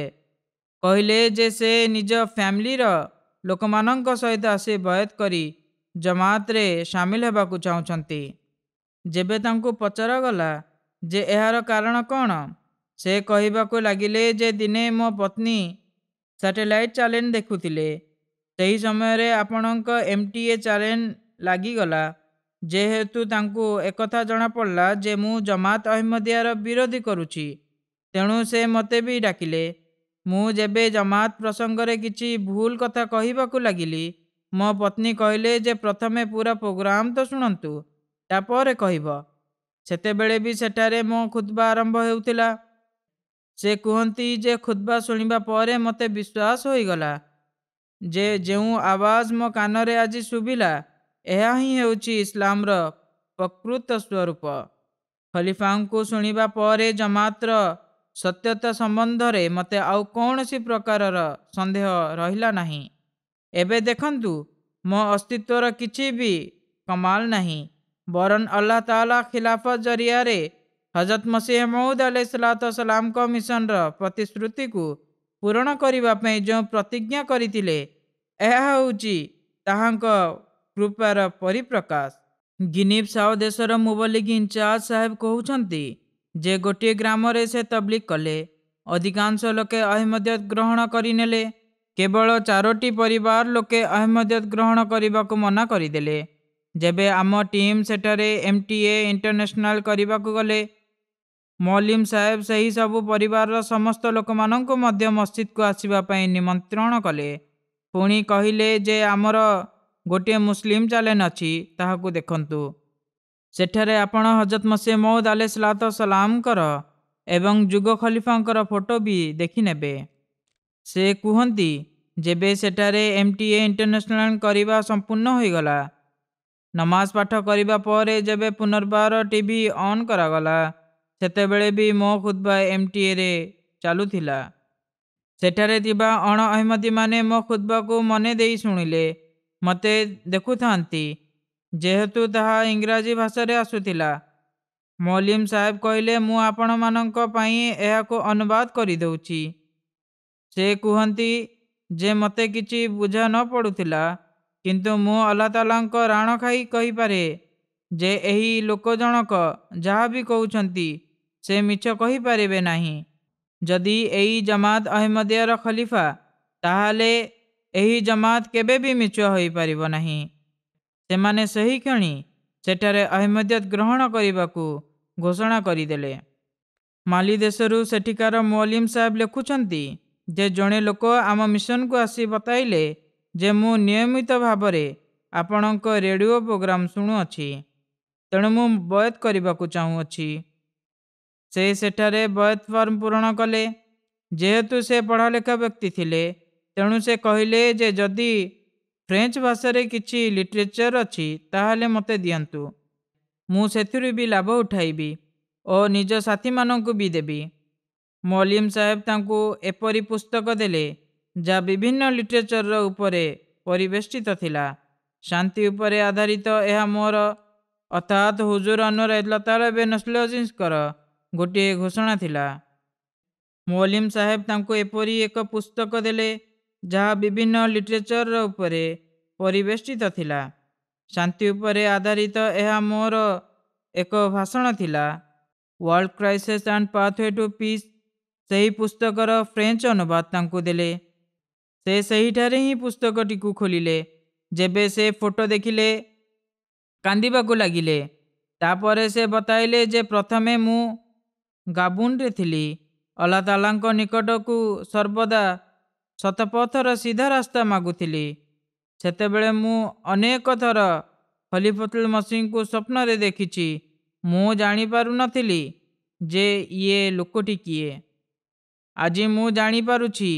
କହିଲେ ଯେ ସେ ନିଜ ଫ୍ୟାମିଲିର ଲୋକମାନଙ୍କ ସହିତ ଆସି ବୟତ କରି ଜମାତରେ ସାମିଲ ହେବାକୁ ଚାହୁଁଛନ୍ତି ଯେବେ ତାଙ୍କୁ ପଚରାଗଲା ଯେ ଏହାର କାରଣ କ'ଣ ସେ କହିବାକୁ ଲାଗିଲେ ଯେ ଦିନେ ମୋ ପତ୍ନୀ ସାଟେଲାଇଟ୍ ଚ୍ୟାଲେଞ୍ଜ ଦେଖୁଥିଲେ ସେହି ସମୟରେ ଆପଣଙ୍କ ଏମ୍ ଟି ଏ ଚ୍ୟାଲେଞ୍ଜ ଲାଗିଗଲା ଯେହେତୁ ତାଙ୍କୁ ଏକଥା ଜଣାପଡ଼ିଲା ଯେ ମୁଁ ଜମାତ ଅହମ୍ମଦିଆର ବିରୋଧୀ କରୁଛି ତେଣୁ ସେ ମୋତେ ବି ଡାକିଲେ ମୁଁ ଯେବେ ଜମାତ ପ୍ରସଙ୍ଗରେ କିଛି ଭୁଲ କଥା କହିବାକୁ ଲାଗିଲି ମୋ ପତ୍ନୀ କହିଲେ ଯେ ପ୍ରଥମେ ପୁରା ପ୍ରୋଗ୍ରାମ ତ ଶୁଣନ୍ତୁ ତାପରେ କହିବ ସେତେବେଳେ ବି ସେଠାରେ ମୋ ଖୁଦବା ଆରମ୍ଭ ହେଉଥିଲା ସେ କୁହନ୍ତି ଯେ ଖୁଦ୍ବା ଶୁଣିବା ପରେ ମୋତେ ବିଶ୍ୱାସ ହୋଇଗଲା ଯେ ଯେଉଁ ଆବାଜ ମୋ କାନରେ ଆଜି ଶୁଭିଲା ଏହା ହିଁ ହେଉଛି ଇସଲାମର ପ୍ରକୃତ ସ୍ୱରୂପ ଖଲିଫାଙ୍କୁ ଶୁଣିବା ପରେ ଜମାତର ସତ୍ୟତା ସମ୍ବନ୍ଧରେ ମୋତେ ଆଉ କୌଣସି ପ୍ରକାରର ସନ୍ଦେହ ରହିଲା ନାହିଁ ଏବେ ଦେଖନ୍ତୁ ମୋ ଅସ୍ତିତ୍ୱର କିଛି ବି କମାଲ ନାହିଁ ବରଂ ଅଲ୍ଲା ତାଲା ଖିଲାଫ ଜରିଆରେ ହଜରତ ମସିହ ମହମ୍ମଦ ଆଲାଇ ସାଲାତସଲାମଙ୍କ ମିଶନର ପ୍ରତିଶ୍ରୁତିକୁ ପୂରଣ କରିବା ପାଇଁ ଯେଉଁ ପ୍ରତିଜ୍ଞା କରିଥିଲେ ଏହା ହେଉଛି ତାହାଙ୍କ କୃପାର ପରିପ୍ରକାଶ ଗିନିପ ସାହୁ ଦେଶର ମୁବଲିକ ଇନ୍ଚାର୍ଜ ସାହେବ କହୁଛନ୍ତି ଯେ ଗୋଟିଏ ଗ୍ରାମରେ ସେ ତବ୍ଲିକ କଲେ ଅଧିକାଂଶ ଲୋକେ ଅହମଦ୍ୟତ ଗ୍ରହଣ କରିନେଲେ କେବଳ ଚାରୋଟି ପରିବାର ଲୋକେ ଅହମଦ୍ୟତ ଗ୍ରହଣ କରିବାକୁ ମନା କରିଦେଲେ ଯେବେ ଆମ ଟିମ୍ ସେଠାରେ ଏମ୍ ଟି ଏ ଇଣ୍ଟରନ୍ୟାସନାଲ୍ କରିବାକୁ ଗଲେ ମଲିମ ସାହେବ ସେହି ସବୁ ପରିବାରର ସମସ୍ତ ଲୋକମାନଙ୍କୁ ମଧ୍ୟ ମସଜିଦକୁ ଆସିବା ପାଇଁ ନିମନ୍ତ୍ରଣ କଲେ ପୁଣି କହିଲେ ଯେ ଆମର ଗୋଟିଏ ମୁସଲିମ୍ ଚ୍ୟାଲେଞ୍ଜ ଅଛି ତାହାକୁ ଦେଖନ୍ତୁ ସେଠାରେ ଆପଣ ହଜରତ ମସିହ ମଉଦ ଆଲ ସ୍ଲାତ ସଲାମଙ୍କର ଏବଂ ଯୁଗ ଖଲିଫାଙ୍କର ଫଟୋ ବି ଦେଖିନେବେ ସେ କୁହନ୍ତି ଯେବେ ସେଠାରେ ଏମ୍ ଟି ଏ ଇଣ୍ଟରନ୍ୟାସନାଲ କରିବା ସମ୍ପୂର୍ଣ୍ଣ ହୋଇଗଲା ନମାଜ ପାଠ କରିବା ପରେ ଯେବେ ପୁନର୍ବାର ଟିଭି ଅନ୍ କରାଗଲା ସେତେବେଳେ ବି ମୋ ଖୁଦ୍ବା ଏମ୍ଟିଏରେ ଚାଲୁଥିଲା ସେଠାରେ ଥିବା ଅଣ ଅହମଦୀମାନେ ମୋ ଖୁଦ୍ବାକୁ ମନେ ଦେଇ ଶୁଣିଲେ ମୋତେ ଦେଖୁଥାନ୍ତି ଯେହେତୁ ତାହା ଇଂରାଜୀ ଭାଷାରେ ଆସୁଥିଲା ମଲିମ ସାହେବ କହିଲେ ମୁଁ ଆପଣମାନଙ୍କ ପାଇଁ ଏହାକୁ ଅନୁବାଦ କରିଦେଉଛି ସେ କୁହନ୍ତି ଯେ ମୋତେ କିଛି ବୁଝା ନ ପଡ଼ୁଥିଲା କିନ୍ତୁ ମୁଁ ଅଲ୍ଲା ତାଲାଙ୍କ ରାଣ ଖାଇ କହିପାରେ ଯେ ଏହି ଲୋକ ଜଣକ ଯାହା ବି କହୁଛନ୍ତି ସେ ମିଛ କହିପାରିବେ ନାହିଁ ଯଦି ଏହି ଜମାତ ଅହମ୍ମଦିଆର ଖଲିଫା ତାହେଲେ ଏହି ଜମାତ କେବେ ବି ମିଛ ହୋଇପାରିବ ନାହିଁ ସେମାନେ ସେହି କ୍ଷଣି ସେଠାରେ ଅହମ୍ମଦିୟତ ଗ୍ରହଣ କରିବାକୁ ଘୋଷଣା କରିଦେଲେ ମାଲି ଦେଶରୁ ସେଠିକାର ମୁଲିମ ସାହେବ ଲେଖୁଛନ୍ତି ଯେ ଜଣେ ଲୋକ ଆମ ମିଶନକୁ ଆସି ବତାଇଲେ ଯେ ମୁଁ ନିୟମିତ ଭାବରେ ଆପଣଙ୍କ ରେଡ଼ିଓ ପ୍ରୋଗ୍ରାମ ଶୁଣୁଅଛି ତେଣୁ ମୁଁ ବୟତ କରିବାକୁ ଚାହୁଁଅଛି ସେ ସେଠାରେ ବୟତ ଫର୍ମ ପୂରଣ କଲେ ଯେହେତୁ ସେ ପଢ଼ାଲେଖା ବ୍ୟକ୍ତି ଥିଲେ ତେଣୁ ସେ କହିଲେ ଯେ ଯଦି ଫ୍ରେଞ୍ଚ ଭାଷାରେ କିଛି ଲିଟରେଚର୍ ଅଛି ତାହେଲେ ମୋତେ ଦିଅନ୍ତୁ ମୁଁ ସେଥିରୁ ବି ଲାଭ ଉଠାଇବି ଓ ନିଜ ସାଥୀମାନଙ୍କୁ ବି ଦେବି ମଲିମ ସାହେବ ତାଙ୍କୁ ଏପରି ପୁସ୍ତକ ଦେଲେ ଯାହା ବିଭିନ୍ନ ଲିଟରେଚରର ଉପରେ ପରିବେଷ୍ଟିତ ଥିଲା ଶାନ୍ତି ଉପରେ ଆଧାରିତ ଏହା ମୋର ଅର୍ଥାତ୍ ହୁଜୁର ଅନୁର ଏଦଲତାର ଗୋଟିଏ ଘୋଷଣା ଥିଲା ମୌଲିମ ସାହେବ ତାଙ୍କୁ ଏପରି ଏକ ପୁସ୍ତକ ଦେଲେ ଯାହା ବିଭିନ୍ନ ଲିଟରେଚର୍ର ଉପରେ ପରିବେଷ୍ଟିତ ଥିଲା ଶାନ୍ତି ଉପରେ ଆଧାରିତ ଏହା ମୋର ଏକ ଭାଷଣ ଥିଲା world crisis and pathway to peace ସେହି ପୁସ୍ତକର ଫ୍ରେଞ୍ଚ ଅନୁବାଦ ତାଙ୍କୁ ଦେଲେ ସେ ସେହିଠାରେ ହିଁ ପୁସ୍ତକଟିକୁ ଖୋଲିଲେ ଯେବେ ସେ ଫଟୋ ଦେଖିଲେ କାନ୍ଦିବାକୁ ଲାଗିଲେ ତାପରେ ସେ ବତାଇଲେ ଯେ ପ୍ରଥମେ ମୁଁ ଗାବୁନରେ ଥିଲି ଅଲ୍ଲା ତାଲାଙ୍କ ନିକଟକୁ ସର୍ବଦା ସତପଥର ସିଧା ରାସ୍ତା ମାଗୁଥିଲି ସେତେବେଳେ ମୁଁ ଅନେକ ଥର ଖଲିଫତୁଲ ମସିଙ୍କୁ ସ୍ୱପ୍ନରେ ଦେଖିଛି ମୁଁ ଜାଣିପାରୁନଥିଲି ଯେ ଇଏ ଲୋକଟି କିଏ ଆଜି ମୁଁ ଜାଣିପାରୁଛି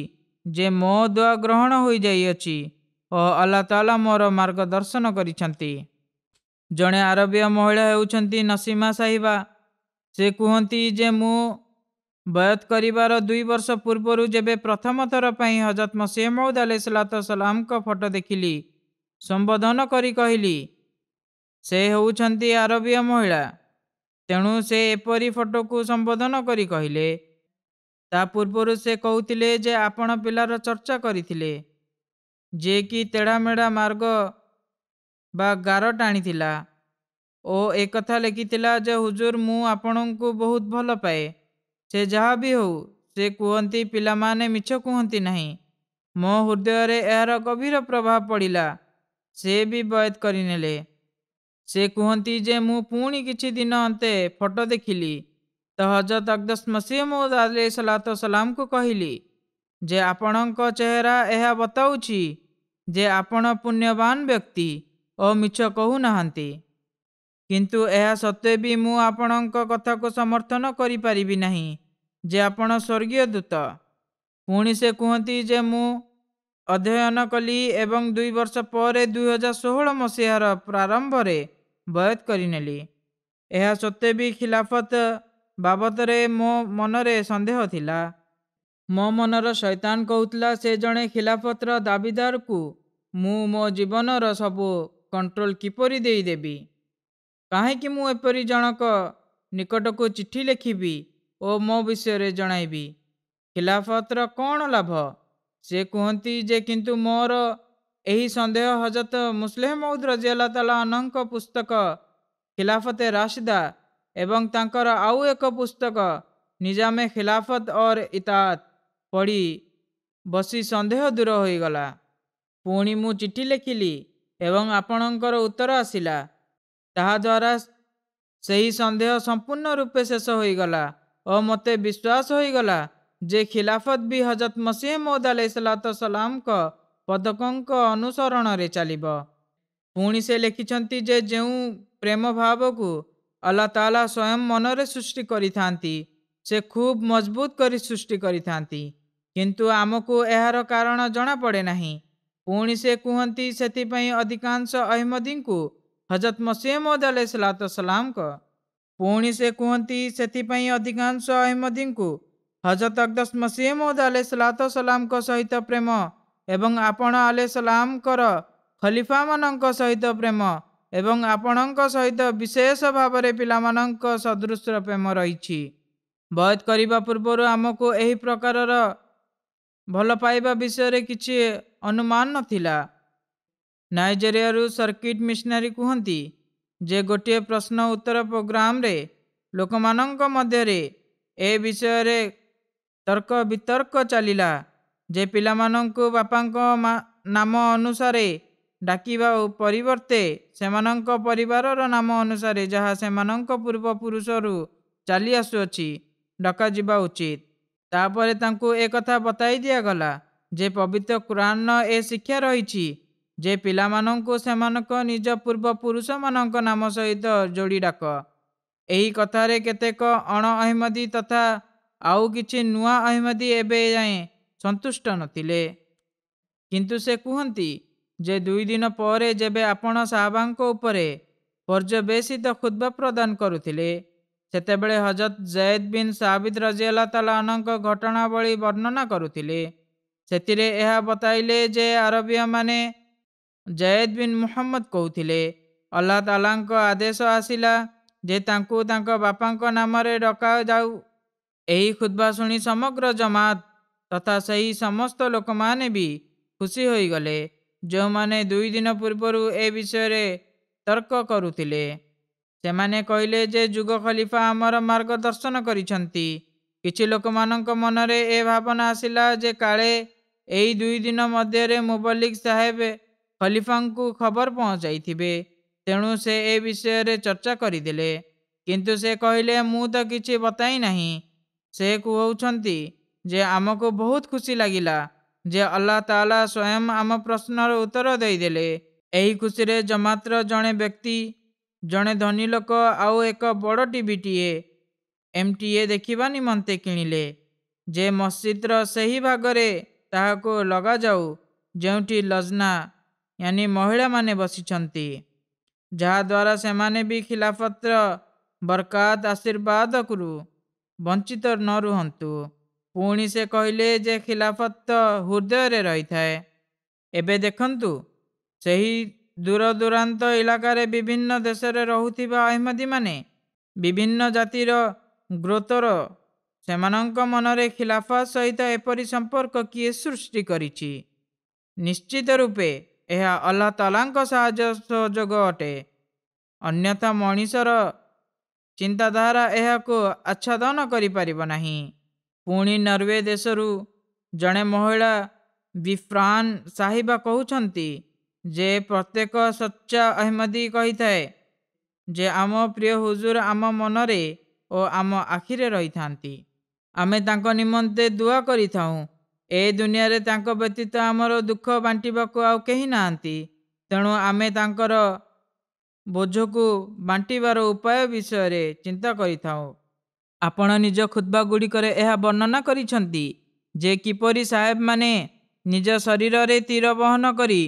ଯେ ମୋ ଦୁଆ ଗ୍ରହଣ ହୋଇଯାଇଅଛି ଓ ଅଲ୍ଲା ତାଲା ମୋର ମାର୍ଗଦର୍ଶନ କରିଛନ୍ତି ଜଣେ ଆରବୀୟ ମହିଳା ହେଉଛନ୍ତି ନସିମା ସାହିବା ସେ କୁହନ୍ତି ଯେ ମୁଁ ବୟତ କରିବାର ଦୁଇ ବର୍ଷ ପୂର୍ବରୁ ଯେବେ ପ୍ରଥମ ଥର ପାଇଁ ହଜରତ ମସିମଉଦ ଆଲେ ସଲାତ ସଲାମଙ୍କ ଫଟୋ ଦେଖିଲି ସମ୍ବୋଧନ କରି କହିଲି ସେ ହେଉଛନ୍ତି ଆରବୀୟ ମହିଳା ତେଣୁ ସେ ଏପରି ଫଟୋକୁ ସମ୍ବୋଧନ କରି କହିଲେ ତା ପୂର୍ବରୁ ସେ କହୁଥିଲେ ଯେ ଆପଣ ପିଲାର ଚର୍ଚ୍ଚା କରିଥିଲେ ଯିଏକି ତେଢ଼ାମେଢ଼ା ମାର୍ଗ ବା ଗାର ଟାଣିଥିଲା ओ एक लिखि जे हुजूर मु आपण को बहुत भल पाए से जहाँ भी हो से कहती पाने मिछ कहती ना मो हृदय यार गभीर प्रभाव पड़ा से भी बयत करे से कहती मु पुणी कि दिन अंत फटो देखिली तो हजरत अकदस मसीह मुझे सलात सलाम को कहली जे आपण चेहरा यह बताऊँ जे आपण पुण्यवान व्यक्ति और मिछ कहू नहांती କିନ୍ତୁ ଏହା ସତ୍ତ୍ୱେ ବି ମୁଁ ଆପଣଙ୍କ କଥାକୁ ସମର୍ଥନ କରିପାରିବି ନାହିଁ ଯେ ଆପଣ ସ୍ୱର୍ଗୀୟ ଦୂତ ପୁଣି ସେ କୁହନ୍ତି ଯେ ମୁଁ ଅଧ୍ୟୟନ କଲି ଏବଂ ଦୁଇ ବର୍ଷ ପରେ ଦୁଇହଜାର ଷୋହଳ ମସିହାର ପ୍ରାରମ୍ଭରେ ବୟତ କରିନେଲି ଏହା ସତ୍ତ୍ୱେ ବି ଖିଲାଫତ ବାବଦରେ ମୋ ମନରେ ସନ୍ଦେହ ଥିଲା ମୋ ମନର ଶୈତାନ କହୁଥିଲା ସେ ଜଣେ ଖିଲାଫତର ଦାବିଦାରକୁ ମୁଁ ମୋ ଜୀବନର ସବୁ କଣ୍ଟ୍ରୋଲ କିପରି ଦେଇଦେବି କାହିଁକି ମୁଁ ଏପରି ଜଣକ ନିକଟକୁ ଚିଠି ଲେଖିବି ଓ ମୋ ବିଷୟରେ ଜଣାଇବି ଖିଲାଫତର କ'ଣ ଲାଭ ସେ କୁହନ୍ତି ଯେ କିନ୍ତୁ ମୋର ଏହି ସନ୍ଦେହ ହଜତ ମୁସଲେହ ମଉଦ ରଜି ତାଲାଙ୍କ ପୁସ୍ତକ ଖିଲାଫତେ ରାଶିଦା ଏବଂ ତାଙ୍କର ଆଉ ଏକ ପୁସ୍ତକ ନିଜାମେ ଖିଲାଫତ ଅର୍ ଇତାତ ପଢ଼ି ବସି ସନ୍ଦେହ ଦୂର ହୋଇଗଲା ପୁଣି ମୁଁ ଚିଠି ଲେଖିଲି ଏବଂ ଆପଣଙ୍କର ଉତ୍ତର ଆସିଲା ତାହାଦ୍ୱାରା ସେହି ସନ୍ଦେହ ସମ୍ପୂର୍ଣ୍ଣ ରୂପେ ଶେଷ ହୋଇଗଲା ଓ ମୋତେ ବିଶ୍ୱାସ ହୋଇଗଲା ଯେ ଖିଲାଫତ ବି ହଜରତ ମସିହ ମଉଦ ଆଲାଇ ସଲାତ ସଲାମଙ୍କ ପଦକଙ୍କ ଅନୁସରଣରେ ଚାଲିବ ପୁଣି ସେ ଲେଖିଛନ୍ତି ଯେ ଯେଉଁ ପ୍ରେମ ଭାବକୁ ଆଲ୍ଲା ତାଲା ସ୍ୱୟଂ ମନରେ ସୃଷ୍ଟି କରିଥାନ୍ତି ସେ ଖୁବ୍ ମଜବୁତ କରି ସୃଷ୍ଟି କରିଥାନ୍ତି କିନ୍ତୁ ଆମକୁ ଏହାର କାରଣ ଜଣାପଡ଼େ ନାହିଁ ପୁଣି ସେ କୁହନ୍ତି ସେଥିପାଇଁ ଅଧିକାଂଶ ଅହମ୍ମଦୀଙ୍କୁ ହଜରତ ମସିହମଦ ଅଲେଇ ସଲାତସଲାମଙ୍କ ପୁଣି ସେ କୁହନ୍ତି ସେଥିପାଇଁ ଅଧିକାଂଶ ଅହମ୍ମଦୀଙ୍କୁ ହଜରତ ଅକଦସ ମସିହମଦ ଅଲେ ସଲାତସଲାମଙ୍କ ସହିତ ପ୍ରେମ ଏବଂ ଆପଣ ଅଲେ ସଲାମଙ୍କର ଖଲିଫାମାନଙ୍କ ସହିତ ପ୍ରେମ ଏବଂ ଆପଣଙ୍କ ସହିତ ବିଶେଷ ଭାବରେ ପିଲାମାନଙ୍କ ସଦୃଶ ପ୍ରେମ ରହିଛି ବୟତ କରିବା ପୂର୍ବରୁ ଆମକୁ ଏହି ପ୍ରକାରର ଭଲ ପାଇବା ବିଷୟରେ କିଛି ଅନୁମାନ ନଥିଲା ନାଇଜେରିଆରୁ ସର୍କିଟ୍ ମିଶନାରୀ କୁହନ୍ତି ଯେ ଗୋଟିଏ ପ୍ରଶ୍ନ ଉତ୍ତର ପ୍ରୋଗ୍ରାମରେ ଲୋକମାନଙ୍କ ମଧ୍ୟରେ ଏ ବିଷୟରେ ତର୍କ ବିତର୍କ ଚାଲିଲା ଯେ ପିଲାମାନଙ୍କୁ ବାପାଙ୍କ ନାମ ଅନୁସାରେ ଡାକିବା ପରିବର୍ତ୍ତେ ସେମାନଙ୍କ ପରିବାରର ନାମ ଅନୁସାରେ ଯାହା ସେମାନଙ୍କ ପୂର୍ବପୁରୁଷରୁ ଚାଲି ଆସୁଅଛି ଡକାଯିବା ଉଚିତ ତାପରେ ତାଙ୍କୁ ଏ କଥା ବତାଇ ଦିଆଗଲା ଯେ ପବିତ୍ର କୁରାନର ଏ ଶିକ୍ଷା ରହିଛି ଯେ ପିଲାମାନଙ୍କୁ ସେମାନଙ୍କ ନିଜ ପୂର୍ବପୁରୁଷମାନଙ୍କ ନାମ ସହିତ ଯୋଡ଼ି ଡାକ ଏହି କଥାରେ କେତେକ ଅଣ ଅହମଦୀ ତଥା ଆଉ କିଛି ନୂଆ ଅହମଦୀ ଏବେ ଯାଏଁ ସନ୍ତୁଷ୍ଟ ନଥିଲେ କିନ୍ତୁ ସେ କୁହନ୍ତି ଯେ ଦୁଇ ଦିନ ପରେ ଯେବେ ଆପଣ ସାହାବାଙ୍କ ଉପରେ ପର୍ଯ୍ୟବେଶିତ ଖୁଦ୍ବା ପ୍ରଦାନ କରୁଥିଲେ ସେତେବେଳେ ହଜରତ ଜୟେଦ ବିନ୍ ସାବିଦ ରଜିଆଲା ତାଲାନଙ୍କ ଘଟଣାବଳୀ ବର୍ଣ୍ଣନା କରୁଥିଲେ ସେଥିରେ ଏହା ବତାଇଲେ ଯେ ଆରବୀୟମାନେ ଜୟେଦ ବିନ୍ ମୁହମ୍ମଦ କହୁଥିଲେ ଅଲ୍ଲା ତାଲାଙ୍କ ଆଦେଶ ଆସିଲା ଯେ ତାଙ୍କୁ ତାଙ୍କ ବାପାଙ୍କ ନାମରେ ଡକାଯାଉ ଏହି ଖୁଦ୍ବା ଶୁଣି ସମଗ୍ର ଜମାତ ତଥା ସେହି ସମସ୍ତ ଲୋକମାନେ ବି ଖୁସି ହୋଇଗଲେ ଯେଉଁମାନେ ଦୁଇ ଦିନ ପୂର୍ବରୁ ଏ ବିଷୟରେ ତର୍କ କରୁଥିଲେ ସେମାନେ କହିଲେ ଯେ ଯୁଗ ଖଲିଫା ଆମର ମାର୍ଗଦର୍ଶନ କରିଛନ୍ତି କିଛି ଲୋକମାନଙ୍କ ମନରେ ଏ ଭାବନା ଆସିଲା ଯେ କାଳେ ଏହି ଦୁଇ ଦିନ ମଧ୍ୟରେ ମୁବଲିକ ସାହେବ ଖଲିଫାଙ୍କୁ ଖବର ପହଞ୍ଚାଇଥିବେ ତେଣୁ ସେ ଏ ବିଷୟରେ ଚର୍ଚ୍ଚା କରିଦେଲେ କିନ୍ତୁ ସେ କହିଲେ ମୁଁ ତ କିଛି ବତାଇ ନାହିଁ ସେ କହୁଛନ୍ତି ଯେ ଆମକୁ ବହୁତ ଖୁସି ଲାଗିଲା ଯେ ଅଲ୍ଲା ତାଲା ସ୍ୱୟଂ ଆମ ପ୍ରଶ୍ନର ଉତ୍ତର ଦେଇଦେଲେ ଏହି ଖୁସିରେ ଜମାତ୍ର ଜଣେ ବ୍ୟକ୍ତି ଜଣେ ଧନୀ ଲୋକ ଆଉ ଏକ ବଡ଼ ଟିଭିଟିଏ ଏମ୍ ଟି ଏ ଦେଖିବା ନିମନ୍ତେ କିଣିଲେ ଯେ ମସଜିଦର ସେହି ଭାଗରେ ତାହାକୁ ଲଗାଯାଉ ଯେଉଁଠି ଲଜ୍ନା ୟାନି ମହିଳାମାନେ ବସିଛନ୍ତି ଯାହାଦ୍ୱାରା ସେମାନେ ବି ଖିଲାଫତ୍ର ବରକାତ ଆଶୀର୍ବାଦକୁ ବଞ୍ଚିତ ନ ରୁହନ୍ତୁ ପୁଣି ସେ କହିଲେ ଯେ ଖିଲାଫତ୍ ହୃଦୟରେ ରହିଥାଏ ଏବେ ଦେଖନ୍ତୁ ସେହି ଦୂରଦୂରାନ୍ତ ଇଲାକାରେ ବିଭିନ୍ନ ଦେଶରେ ରହୁଥିବା ଅହମ୍ମଦୀମାନେ ବିଭିନ୍ନ ଜାତିର ଗ୍ରୋତର ସେମାନଙ୍କ ମନରେ ଖିଲାଫତ୍ ସହିତ ଏପରି ସମ୍ପର୍କ କିଏ ସୃଷ୍ଟି କରିଛି ନିଶ୍ଚିତ ରୂପେ ଏହା ଅଲ୍ଲା ତାଲାଙ୍କ ସାହାଯ୍ୟ ସହଯୋଗ ଅଟେ ଅନ୍ୟଥା ମଣିଷର ଚିନ୍ତାଧାରା ଏହାକୁ ଆଚ୍ଛାଦନ କରିପାରିବ ନାହିଁ ପୁଣି ନରୱେ ଦେଶରୁ ଜଣେ ମହିଳା ବିଫ୍ରାନ୍ ସାହିବା କହୁଛନ୍ତି ଯେ ପ୍ରତ୍ୟେକ ସଚ୍ଚା ଅହମଦି କହିଥାଏ ଯେ ଆମ ପ୍ରିୟ ହୁଜୁର ଆମ ମନରେ ଓ ଆମ ଆଖିରେ ରହିଥାନ୍ତି ଆମେ ତାଙ୍କ ନିମନ୍ତେ ଦୁଆ କରିଥାଉଁ ଏ ଦୁନିଆରେ ତାଙ୍କ ବ୍ୟତୀତ ଆମର ଦୁଃଖ ବାଣ୍ଟିବାକୁ ଆଉ କେହି ନାହାନ୍ତି ତେଣୁ ଆମେ ତାଙ୍କର ବୋଝକୁ ବାଣ୍ଟିବାର ଉପାୟ ବିଷୟରେ ଚିନ୍ତା କରିଥାଉ ଆପଣ ନିଜ ଖୁଦ୍ବା ଗୁଡ଼ିକରେ ଏହା ବର୍ଣ୍ଣନା କରିଛନ୍ତି ଯେ କିପରି ସାହେବମାନେ ନିଜ ଶରୀରରେ ତୀର ବହନ କରି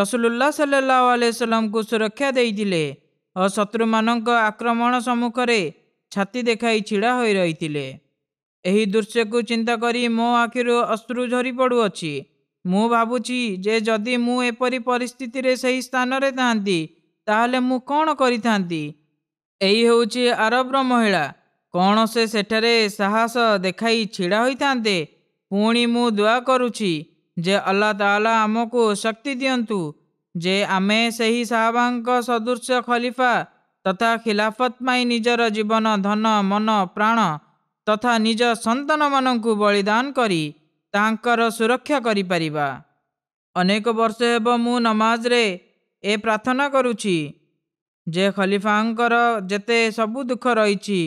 ରସୁଲୁଲ୍ଲା ସାଲ୍ଲା ଆଲାଇସ୍ଲାମ୍କୁ ସୁରକ୍ଷା ଦେଇଥିଲେ ଓ ଶତ୍ରୁମାନଙ୍କ ଆକ୍ରମଣ ସମ୍ମୁଖରେ ଛାତି ଦେଖାଇ ଛିଡ଼ା ହୋଇ ରହିଥିଲେ ଏହି ଦୃଶ୍ୟକୁ ଚିନ୍ତା କରି ମୋ ଆଖିରୁ ଅଶ୍ରୁ ଝରି ପଡ଼ୁଅଛି ମୁଁ ଭାବୁଛି ଯେ ଯଦି ମୁଁ ଏପରି ପରିସ୍ଥିତିରେ ସେହି ସ୍ଥାନରେ ଥାଆନ୍ତି ତାହେଲେ ମୁଁ କ'ଣ କରିଥାନ୍ତି ଏହି ହେଉଛି ଆରବର ମହିଳା କ'ଣ ସେ ସେଠାରେ ସାହସ ଦେଖାଇ ଛିଡ଼ା ହୋଇଥାନ୍ତେ ପୁଣି ମୁଁ ଦୁଆ କରୁଛି ଯେ ଅଲ୍ଲା ତାଲା ଆମକୁ ଶକ୍ତି ଦିଅନ୍ତୁ ଯେ ଆମେ ସେହି ସାହାବାଙ୍କ ସଦୃଶ ଖଲିଫା ତଥା ଖିଲାଫତ ପାଇଁ ନିଜର ଜୀବନ ଧନ ମନ ପ୍ରାଣ ତଥା ନିଜ ସନ୍ତାନମାନଙ୍କୁ ବଳିଦାନ କରି ତାଙ୍କର ସୁରକ୍ଷା କରିପାରିବା ଅନେକ ବର୍ଷ ହେବ ମୁଁ ନମାଜରେ ଏ ପ୍ରାର୍ଥନା କରୁଛି ଯେ ଖଲିଫାଙ୍କର ଯେତେ ସବୁ ଦୁଃଖ ରହିଛି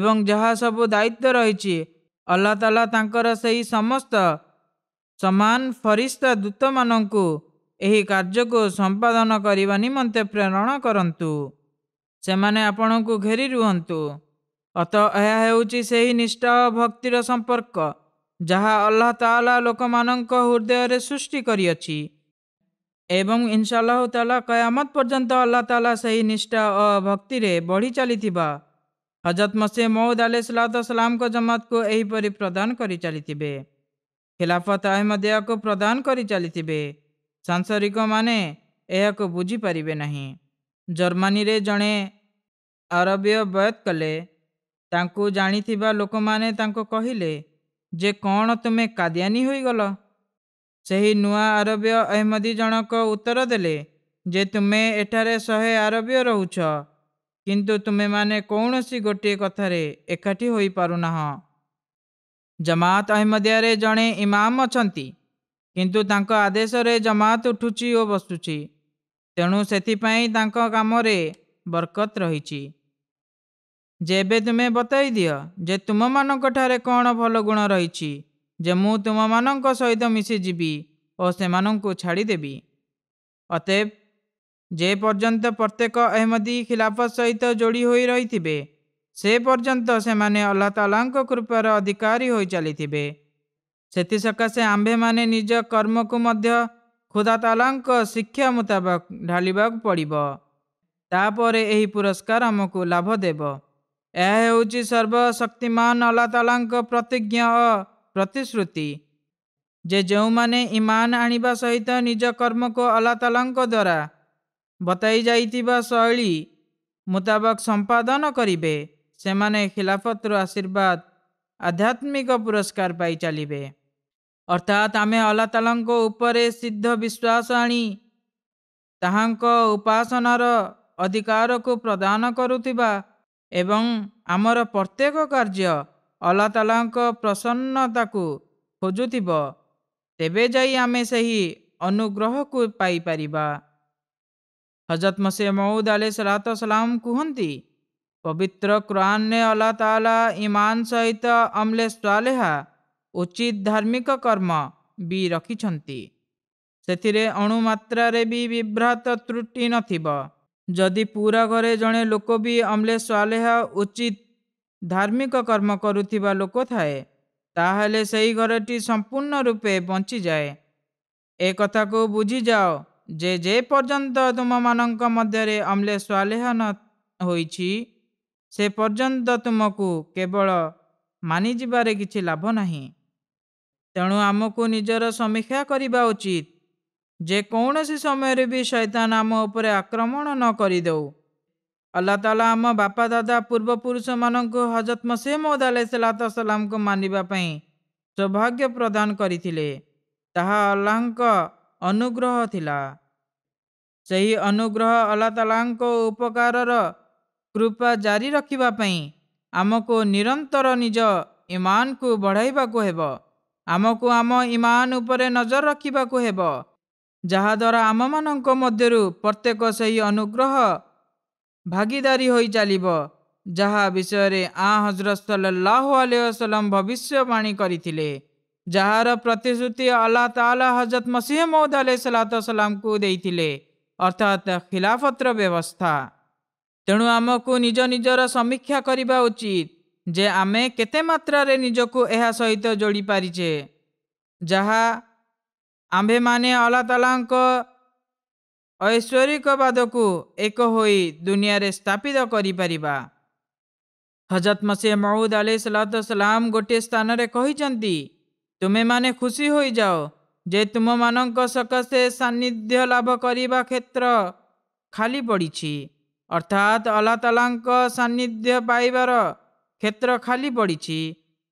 ଏବଂ ଯାହା ସବୁ ଦାୟିତ୍ୱ ରହିଛି ଅଲ୍ଲା ତାଲା ତାଙ୍କର ସେହି ସମସ୍ତ ସମାନ ଫରିସ୍ତା ଦୂତମାନଙ୍କୁ ଏହି କାର୍ଯ୍ୟକୁ ସମ୍ପାଦନ କରିବା ନିମନ୍ତେ ପ୍ରେରଣ କରନ୍ତୁ ସେମାନେ ଆପଣଙ୍କୁ ଘେରି ରୁହନ୍ତୁ अत यहाँ सही निष्ठा भक्तिर संपर्क जहाँ अल्लाह त लोक हृदय सृष्टि एवं अहिस अल्लाह कयामत पर्यंत अल्लाह तह निष्ठा भक्ति भक्तिर बढिचालिथ हजत मसि मौद् अलि सल्लाह सल्लामको जमतको केहीपरि प्रदान गरिचालिथे खिलाफत अहमदिया को प्रदान गरिचालिथे सांसरिक यहाँको बुझि पारे नै जर्मा जन आरबत कले ତାଙ୍କୁ ଜାଣିଥିବା ଲୋକମାନେ ତାଙ୍କୁ କହିଲେ ଯେ କ'ଣ ତୁମେ କାଦିଆନୀ ହୋଇଗଲ ସେହି ନୂଆ ଆରବୀୟ ଅହମ୍ମଦୀ ଜଣକ ଉତ୍ତର ଦେଲେ ଯେ ତୁମେ ଏଠାରେ ଶହେ ଆରବୀୟ ରହୁଛ କିନ୍ତୁ ତୁମେମାନେ କୌଣସି ଗୋଟିଏ କଥାରେ ଏକାଠି ହୋଇପାରୁନାହଁ ଜମାତ ଅହମ୍ମଦିଆରେ ଜଣେ ଇମାମ ଅଛନ୍ତି କିନ୍ତୁ ତାଙ୍କ ଆଦେଶରେ ଜମାତ ଉଠୁଛି ଓ ବସୁଛି ତେଣୁ ସେଥିପାଇଁ ତାଙ୍କ କାମରେ ବରକତ ରହିଛି ଯେବେ ତୁମେ ବତାଇ ଦିଅ ଯେ ତୁମମାନଙ୍କଠାରେ କ'ଣ ଭଲ ଗୁଣ ରହିଛି ଯେ ମୁଁ ତୁମମାନଙ୍କ ସହିତ ମିଶିଯିବି ଓ ସେମାନଙ୍କୁ ଛାଡ଼ିଦେବି ଅତେବ ଯେପର୍ଯ୍ୟନ୍ତ ପ୍ରତ୍ୟେକ ଅହମଦି ଖିଲାଫ ସହିତ ଯୋଡ଼ି ହୋଇ ରହିଥିବେ ସେ ପର୍ଯ୍ୟନ୍ତ ସେମାନେ ଅଲ୍ଲା ତାଲାଙ୍କ କୃପାର ଅଧିକାରୀ ହୋଇ ଚାଲିଥିବେ ସେଥିସକାଶେ ଆମ୍ଭେମାନେ ନିଜ କର୍ମକୁ ମଧ୍ୟ ଖୁଦା ତାଲାଙ୍କ ଶିକ୍ଷା ମୁତାବକ ଢାଲିବାକୁ ପଡ଼ିବ ତାପରେ ଏହି ପୁରସ୍କାର ଆମକୁ ଲାଭ ଦେବ ଏହା ହେଉଛି ସର୍ବଶକ୍ତିମାନ ଅଲ୍ଲା ତାଲାଙ୍କ ପ୍ରତିଜ୍ଞା ଓ ପ୍ରତିଶ୍ରୁତି ଯେ ଯେଉଁମାନେ ଇମାନ ଆଣିବା ସହିତ ନିଜ କର୍ମକୁ ଅଲ୍ଲା ତାଲାଙ୍କ ଦ୍ୱାରା ବତାଇ ଯାଇଥିବା ଶୈଳୀ ମୁତାବକ ସମ୍ପାଦନ କରିବେ ସେମାନେ ଖିଲାଫତର ଆଶୀର୍ବାଦ ଆଧ୍ୟାତ୍ମିକ ପୁରସ୍କାର ପାଇ ଚାଲିବେ ଅର୍ଥାତ୍ ଆମେ ଅଲ୍ଲା ତାଲାଙ୍କ ଉପରେ ସିଦ୍ଧ ବିଶ୍ୱାସ ଆଣି ତାହାଙ୍କ ଉପାସନାର ଅଧିକାରକୁ ପ୍ରଦାନ କରୁଥିବା ଏବଂ ଆମର ପ୍ରତ୍ୟେକ କାର୍ଯ୍ୟ ଅଲ୍ଲା ତାଲାଙ୍କ ପ୍ରସନ୍ନତାକୁ ଖୋଜୁଥିବ ତେବେ ଯାଇ ଆମେ ସେହି ଅନୁଗ୍ରହକୁ ପାଇପାରିବା ହଜରତ ମସେ ମଉଦ ଆଲେ ସଲାତ ସଲାମ କୁହନ୍ତି ପବିତ୍ର କ୍ରାନରେ ଅଲ୍ଲା ତାଲା ଇମାନ ସହିତ ଅମ୍ଲେ ସ୍ୱାଲେହା ଉଚିତ ଧାର୍ମିକ କର୍ମ ବି ରଖିଛନ୍ତି ସେଥିରେ ଅଣୁମାତ୍ରାରେ ବି ବିଭ୍ରାତ ତ୍ରୁଟି ନଥିବ ଯଦି ପୁରା ଘରେ ଜଣେ ଲୋକ ବି ଅମ୍ଲେ ସ୍ୱାଲେହ ଉଚିତ ଧାର୍ମିକ କର୍ମ କରୁଥିବା ଲୋକ ଥାଏ ତାହେଲେ ସେହି ଘରଟି ସମ୍ପୂର୍ଣ୍ଣ ରୂପେ ବଞ୍ଚିଯାଏ ଏ କଥାକୁ ବୁଝିଯାଅ ଯେ ଯେପର୍ଯ୍ୟନ୍ତ ତୁମମାନଙ୍କ ମଧ୍ୟରେ ଅମ୍ଲେ ସ୍ୱାଲେହ ନ ହୋଇଛି ସେ ପର୍ଯ୍ୟନ୍ତ ତୁମକୁ କେବଳ ମାନିଯିବାରେ କିଛି ଲାଭ ନାହିଁ ତେଣୁ ଆମକୁ ନିଜର ସମୀକ୍ଷା କରିବା ଉଚିତ ଯେକୌଣସି ସମୟରେ ବି ଶୈତାନ ଆମ ଉପରେ ଆକ୍ରମଣ ନ କରିଦେଉ ଅଲ୍ଲା ତାଲା ଆମ ବାପା ଦାଦା ପୂର୍ବପୁରୁଷମାନଙ୍କୁ ହଜରତ ମସିମଦ ଆଲାଇସଲାତ ସଲାମଙ୍କୁ ମାନିବା ପାଇଁ ସୌଭାଗ୍ୟ ପ୍ରଦାନ କରିଥିଲେ ତାହା ଅଲ୍ଲାଙ୍କ ଅନୁଗ୍ରହ ଥିଲା ସେହି ଅନୁଗ୍ରହ ଅଲ୍ଲା ତାଲାଙ୍କ ଉପକାରର କୃପା ଜାରି ରଖିବା ପାଇଁ ଆମକୁ ନିରନ୍ତର ନିଜ ଇମାନକୁ ବଢ଼ାଇବାକୁ ହେବ ଆମକୁ ଆମ ଇମାନ ଉପରେ ନଜର ରଖିବାକୁ ହେବ ଯାହାଦ୍ୱାରା ଆମମାନଙ୍କ ମଧ୍ୟରୁ ପ୍ରତ୍ୟେକ ସେହି ଅନୁଗ୍ରହ ଭାଗିଦାରୀ ହୋଇ ଚାଲିବ ଯାହା ବିଷୟରେ ଆ ହଜରତ ସଲ୍ଲା ଆଲିସଲମ ଭବିଷ୍ୟବାଣୀ କରିଥିଲେ ଯାହାର ପ୍ରତିଶ୍ରୁତି ଅଲ୍ଲା ତାଲା ହଜରତ ମସିହ ମହୁଦ ଆଲାଇ ସଲାତ ସଲାମକୁ ଦେଇଥିଲେ ଅର୍ଥାତ୍ ଖିଲାଫତର ବ୍ୟବସ୍ଥା ତେଣୁ ଆମକୁ ନିଜ ନିଜର ସମୀକ୍ଷା କରିବା ଉଚିତ ଯେ ଆମେ କେତେ ମାତ୍ରାରେ ନିଜକୁ ଏହା ସହିତ ଯୋଡ଼ି ପାରିଛେ ଯାହା ଆମ୍ଭେମାନେ ଅଲ୍ଲା ତାଲାଙ୍କ ଐଶ୍ୱରିକବାଦକୁ ଏକ ହୋଇ ଦୁନିଆରେ ସ୍ଥାପିତ କରିପାରିବା ହଜରତ ମସିହ ମହୁଦ ଆଲି ସଲାତସଲାମ ଗୋଟିଏ ସ୍ଥାନରେ କହିଛନ୍ତି ତୁମେମାନେ ଖୁସି ହୋଇଯାଅ ଯେ ତୁମମାନଙ୍କ ସକାଶେ ସାନ୍ନିଧ୍ୟ ଲାଭ କରିବା କ୍ଷେତ୍ର ଖାଲି ପଡ଼ିଛି ଅର୍ଥାତ୍ ଅଲ୍ଲା ତାଲାଙ୍କ ସାନ୍ନିଧ୍ୟ ପାଇବାର କ୍ଷେତ୍ର ଖାଲି ପଡ଼ିଛି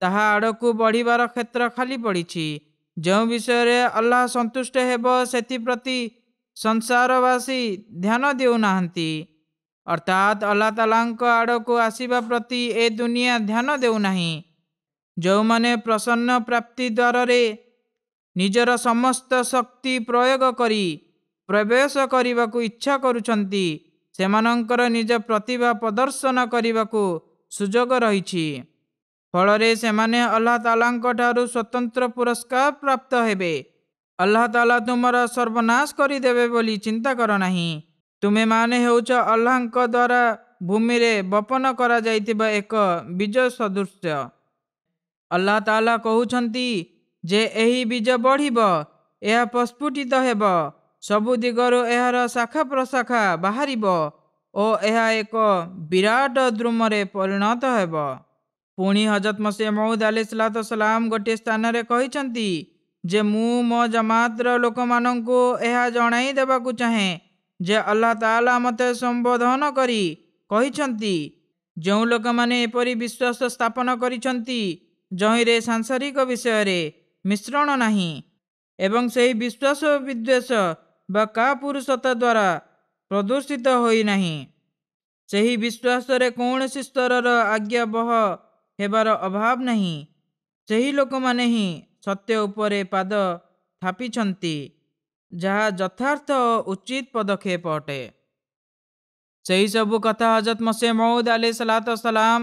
ତାହା ଆଡ଼କୁ ବଢ଼ିବାର କ୍ଷେତ୍ର ଖାଲି ପଡ଼ିଛି ଯେଉଁ ବିଷୟରେ ଆଲ୍ଲାହ ସନ୍ତୁଷ୍ଟ ହେବ ସେଥିପ୍ରତି ସଂସାରବାସୀ ଧ୍ୟାନ ଦେଉନାହାନ୍ତି ଅର୍ଥାତ୍ ଅଲ୍ଲା ତାଲାଙ୍କ ଆଡ଼କୁ ଆସିବା ପ୍ରତି ଏ ଦୁନିଆ ଧ୍ୟାନ ଦେଉନାହିଁ ଯେଉଁମାନେ ପ୍ରସନ୍ନ ପ୍ରାପ୍ତି ଦ୍ୱାରରେ ନିଜର ସମସ୍ତ ଶକ୍ତି ପ୍ରୟୋଗ କରି ପ୍ରବେଶ କରିବାକୁ ଇଚ୍ଛା କରୁଛନ୍ତି ସେମାନଙ୍କର ନିଜ ପ୍ରତିଭା ପ୍ରଦର୍ଶନ କରିବାକୁ ସୁଯୋଗ ରହିଛି ଫଳରେ ସେମାନେ ଅଲ୍ଲା ତାଲାଙ୍କ ଠାରୁ ସ୍ୱତନ୍ତ୍ର ପୁରସ୍କାର ପ୍ରାପ୍ତ ହେବେ ଅଲ୍ଲା ତାଲା ତୁମର ସର୍ବନାଶ କରିଦେବେ ବୋଲି ଚିନ୍ତା କର ନାହିଁ ତୁମେମାନେ ହେଉଛ ଅଲ୍ଲାଙ୍କ ଦ୍ୱାରା ଭୂମିରେ ବପନ କରାଯାଇଥିବା ଏକ ବୀଜ ସଦୃଶ ଅଲ୍ଲା ତାଲା କହୁଛନ୍ତି ଯେ ଏହି ବୀଜ ବଢ଼ିବ ଏହା ପ୍ରସ୍ଫୁଟିତ ହେବ ସବୁ ଦିଗରୁ ଏହାର ଶାଖା ପ୍ରଶାଖା ବାହାରିବ ଓ ଏହା ଏକ ବିରାଟ ଦ୍ରୁମରେ ପରିଣତ ହେବ ପୁଣି ହଜରତ ମସିହ ମଉଦ ଆଲି ସାଲାତ ସାଲାମ ଗୋଟିଏ ସ୍ଥାନରେ କହିଛନ୍ତି ଯେ ମୁଁ ମୋ ଜମାତର ଲୋକମାନଙ୍କୁ ଏହା ଜଣାଇ ଦେବାକୁ ଚାହେଁ ଯେ ଅଲ୍ଲାହ ତାଲା ମୋତେ ସମ୍ବୋଧନ କରି କହିଛନ୍ତି ଯେଉଁ ଲୋକମାନେ ଏପରି ବିଶ୍ୱାସ ସ୍ଥାପନ କରିଛନ୍ତି ଜହିଁରେ ସାଂସାରିକ ବିଷୟରେ ମିଶ୍ରଣ ନାହିଁ ଏବଂ ସେହି ବିଶ୍ୱାସ ବିଦ୍ୱେଷ ବା କା ପୁରୁଷତା ଦ୍ୱାରା ପ୍ରଦୂଷିତ ହୋଇନାହିଁ ସେହି ବିଶ୍ୱାସରେ କୌଣସି ସ୍ତରର ଆଜ୍ଞାବହ ହେବାର ଅଭାବ ନାହିଁ ସେହି ଲୋକମାନେ ହିଁ ସତ୍ୟ ଉପରେ ପାଦ ଥାପିଛନ୍ତି ଯାହା ଯଥାର୍ଥ ଓ ଉଚିତ ପଦକ୍ଷେପ ଅଟେ ସେହିସବୁ କଥା ହଜରତ ମସେ ମଉଦ ଆଲି ସଲାତ ସଲାମ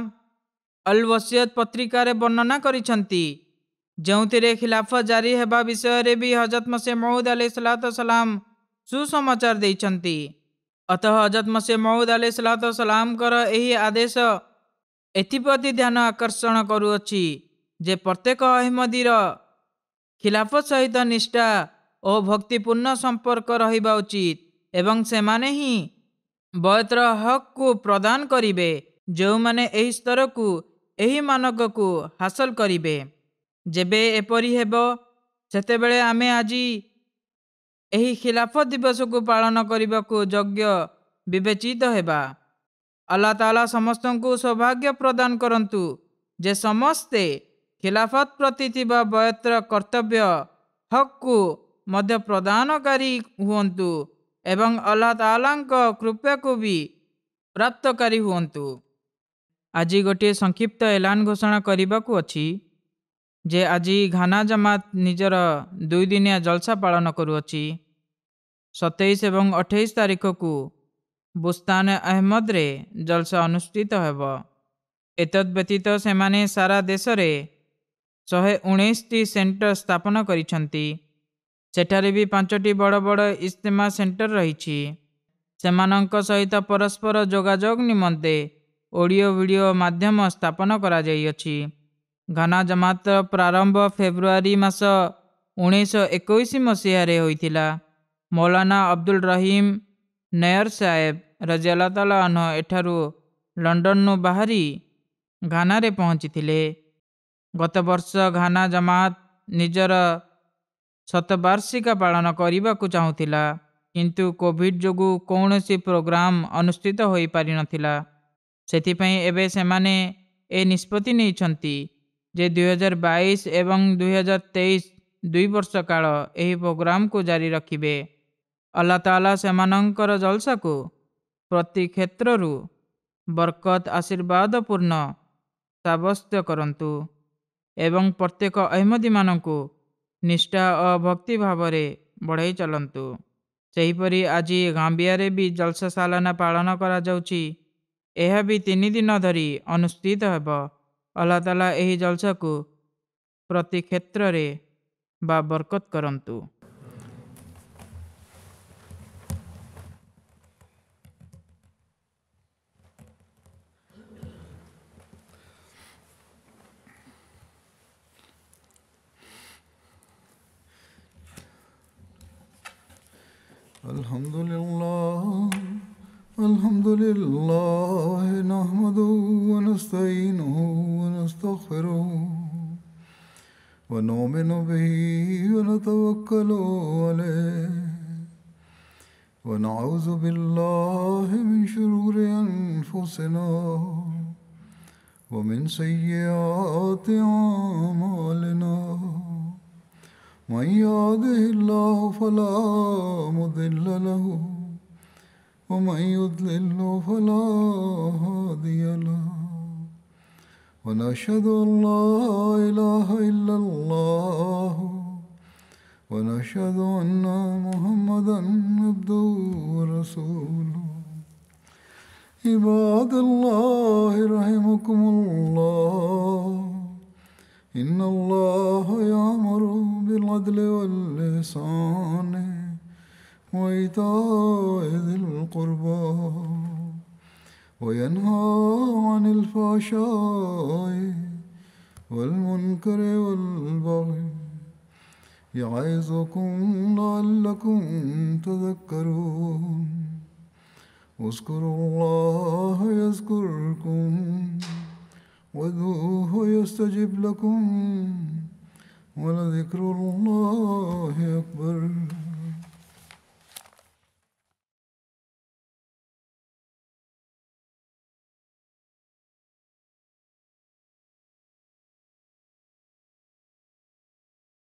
ଅଲ୍ ୱସିୟତ ପତ୍ରିକାରେ ବର୍ଣ୍ଣନା କରିଛନ୍ତି ଯେଉଁଥିରେ ଖିଲାଫ ଜାରି ହେବା ବିଷୟରେ ବି ହଜରତ ମସେ ମଉଦ ଆଲି ସଲାତ ସଲାମ ସୁସମାଚାର ଦେଇଛନ୍ତି ଅତଃ ହଜରତ ମସେ ମଉଦ ଆଲି ସଲାତ ସଲାମଙ୍କର ଏହି ଆଦେଶ ଏଥିପ୍ରତି ଧ୍ୟାନ ଆକର୍ଷଣ କରୁଅଛି ଯେ ପ୍ରତ୍ୟେକ ଅହମଦୀର ଖିଲାଫ ସହିତ ନିଷ୍ଠା ଓ ଭକ୍ତିପୂର୍ଣ୍ଣ ସମ୍ପର୍କ ରହିବା ଉଚିତ ଏବଂ ସେମାନେ ହିଁ ବୟତର ହକ୍କୁ ପ୍ରଦାନ କରିବେ ଯେଉଁମାନେ ଏହି ସ୍ତରକୁ ଏହି ମାନକକୁ ହାସଲ କରିବେ ଯେବେ ଏପରି ହେବ ସେତେବେଳେ ଆମେ ଆଜି ଏହି ଖିଲାଫ ଦିବସକୁ ପାଳନ କରିବାକୁ ଯୋଗ୍ୟ ବିବେଚିତ ହେବା ଆଲ୍ଲା ତାଲା ସମସ୍ତଙ୍କୁ ସୌଭାଗ୍ୟ ପ୍ରଦାନ କରନ୍ତୁ ଯେ ସମସ୍ତେ ଖିଲାଫତ ପ୍ରତି ଥିବା ବୟତ୍ର କର୍ତ୍ତବ୍ୟ ହକ୍କୁ ମଧ୍ୟ ପ୍ରଦାନକାରୀ ହୁଅନ୍ତୁ ଏବଂ ଅଲ୍ଲା ତାଲାଙ୍କ କୃପାକୁ ବି ପ୍ରାପ୍ତକାରୀ ହୁଅନ୍ତୁ ଆଜି ଗୋଟିଏ ସଂକ୍ଷିପ୍ତ ଏଲାନ ଘୋଷଣା କରିବାକୁ ଅଛି ଯେ ଆଜି ଘାନା ଜମାତ ନିଜର ଦୁଇଦିନିଆ ଜଲସା ପାଳନ କରୁଅଛି ସତେଇଶ ଏବଂ ଅଠେଇଶ ତାରିଖକୁ ବୁସ୍ତାନ ଅହମ୍ମଦରେ ଜଲସା ଅନୁଷ୍ଠିତ ହେବ ଏତଦ୍ ବ୍ୟତୀତ ସେମାନେ ସାରା ଦେଶରେ ଶହେ ଉଣେଇଶଟି ସେଣ୍ଟର ସ୍ଥାପନ କରିଛନ୍ତି ସେଠାରେ ବି ପାଞ୍ଚଟି ବଡ଼ ବଡ଼ ଇସ୍ତେମା ସେଣ୍ଟର ରହିଛି ସେମାନଙ୍କ ସହିତ ପରସ୍ପର ଯୋଗାଯୋଗ ନିମନ୍ତେ ଓଡ଼ିଓ ଭିଡ଼ିଓ ମାଧ୍ୟମ ସ୍ଥାପନ କରାଯାଇଅଛି ଘନା ଜମାତ ପ୍ରାରମ୍ଭ ଫେବୃଆରୀ ମାସ ଉଣେଇଶହ ଏକୋଇଶ ମସିହାରେ ହୋଇଥିଲା ମୌଲାନା ଅବଦୁଲ ରହିମ ନେୟର ସାହେବ ରାଜି ଆଲ୍ଲାତାଲନ ଏଠାରୁ ଲଣ୍ଡନରୁ ବାହାରି ଘାନାରେ ପହଞ୍ଚିଥିଲେ ଗତବର୍ଷ ଘାନା ଜମାତ ନିଜର ଶତବାର୍ଷିକା ପାଳନ କରିବାକୁ ଚାହୁଁଥିଲା କିନ୍ତୁ କୋଭିଡ଼ ଯୋଗୁଁ କୌଣସି ପ୍ରୋଗ୍ରାମ ଅନୁଷ୍ଠିତ ହୋଇପାରିନଥିଲା ସେଥିପାଇଁ ଏବେ ସେମାନେ ଏ ନିଷ୍ପତ୍ତି ନେଇଛନ୍ତି ଯେ ଦୁଇହଜାର ବାଇଶ ଏବଂ ଦୁଇହଜାର ତେଇଶ ଦୁଇ ବର୍ଷ କାଳ ଏହି ପ୍ରୋଗ୍ରାମକୁ ଜାରି ରଖିବେ ଅଲ୍ଲା ତାଲା ସେମାନଙ୍କର ଜଲସାକୁ ପ୍ରତି କ୍ଷେତ୍ରରୁ ବରକତ ଆଶୀର୍ବାଦପୂର୍ଣ୍ଣ ସାବ୍ୟସ୍ତ କରନ୍ତୁ ଏବଂ ପ୍ରତ୍ୟେକ ଅହମଦୀମାନଙ୍କୁ ନିଷ୍ଠା ଓ ଭକ୍ତି ଭାବରେ ବଢ଼ାଇ ଚାଲନ୍ତୁ ସେହିପରି ଆଜି ଗାମ୍ବିଆରେ ବି ଜଲସା ସାଲାନା ପାଳନ କରାଯାଉଛି ଏହା ବି ତିନି ଦିନ ଧରି ଅନୁଷ୍ଠିତ ହେବ ଅଲ୍ଲା ତାଲା ଏହି ଜଲସାକୁ ପ୍ରତି କ୍ଷେତ୍ରରେ ବା ବରକତ କରନ୍ତୁ أشهد لعلكم تذكرون اذكروا الله يذكركم وذوه يستجب لكم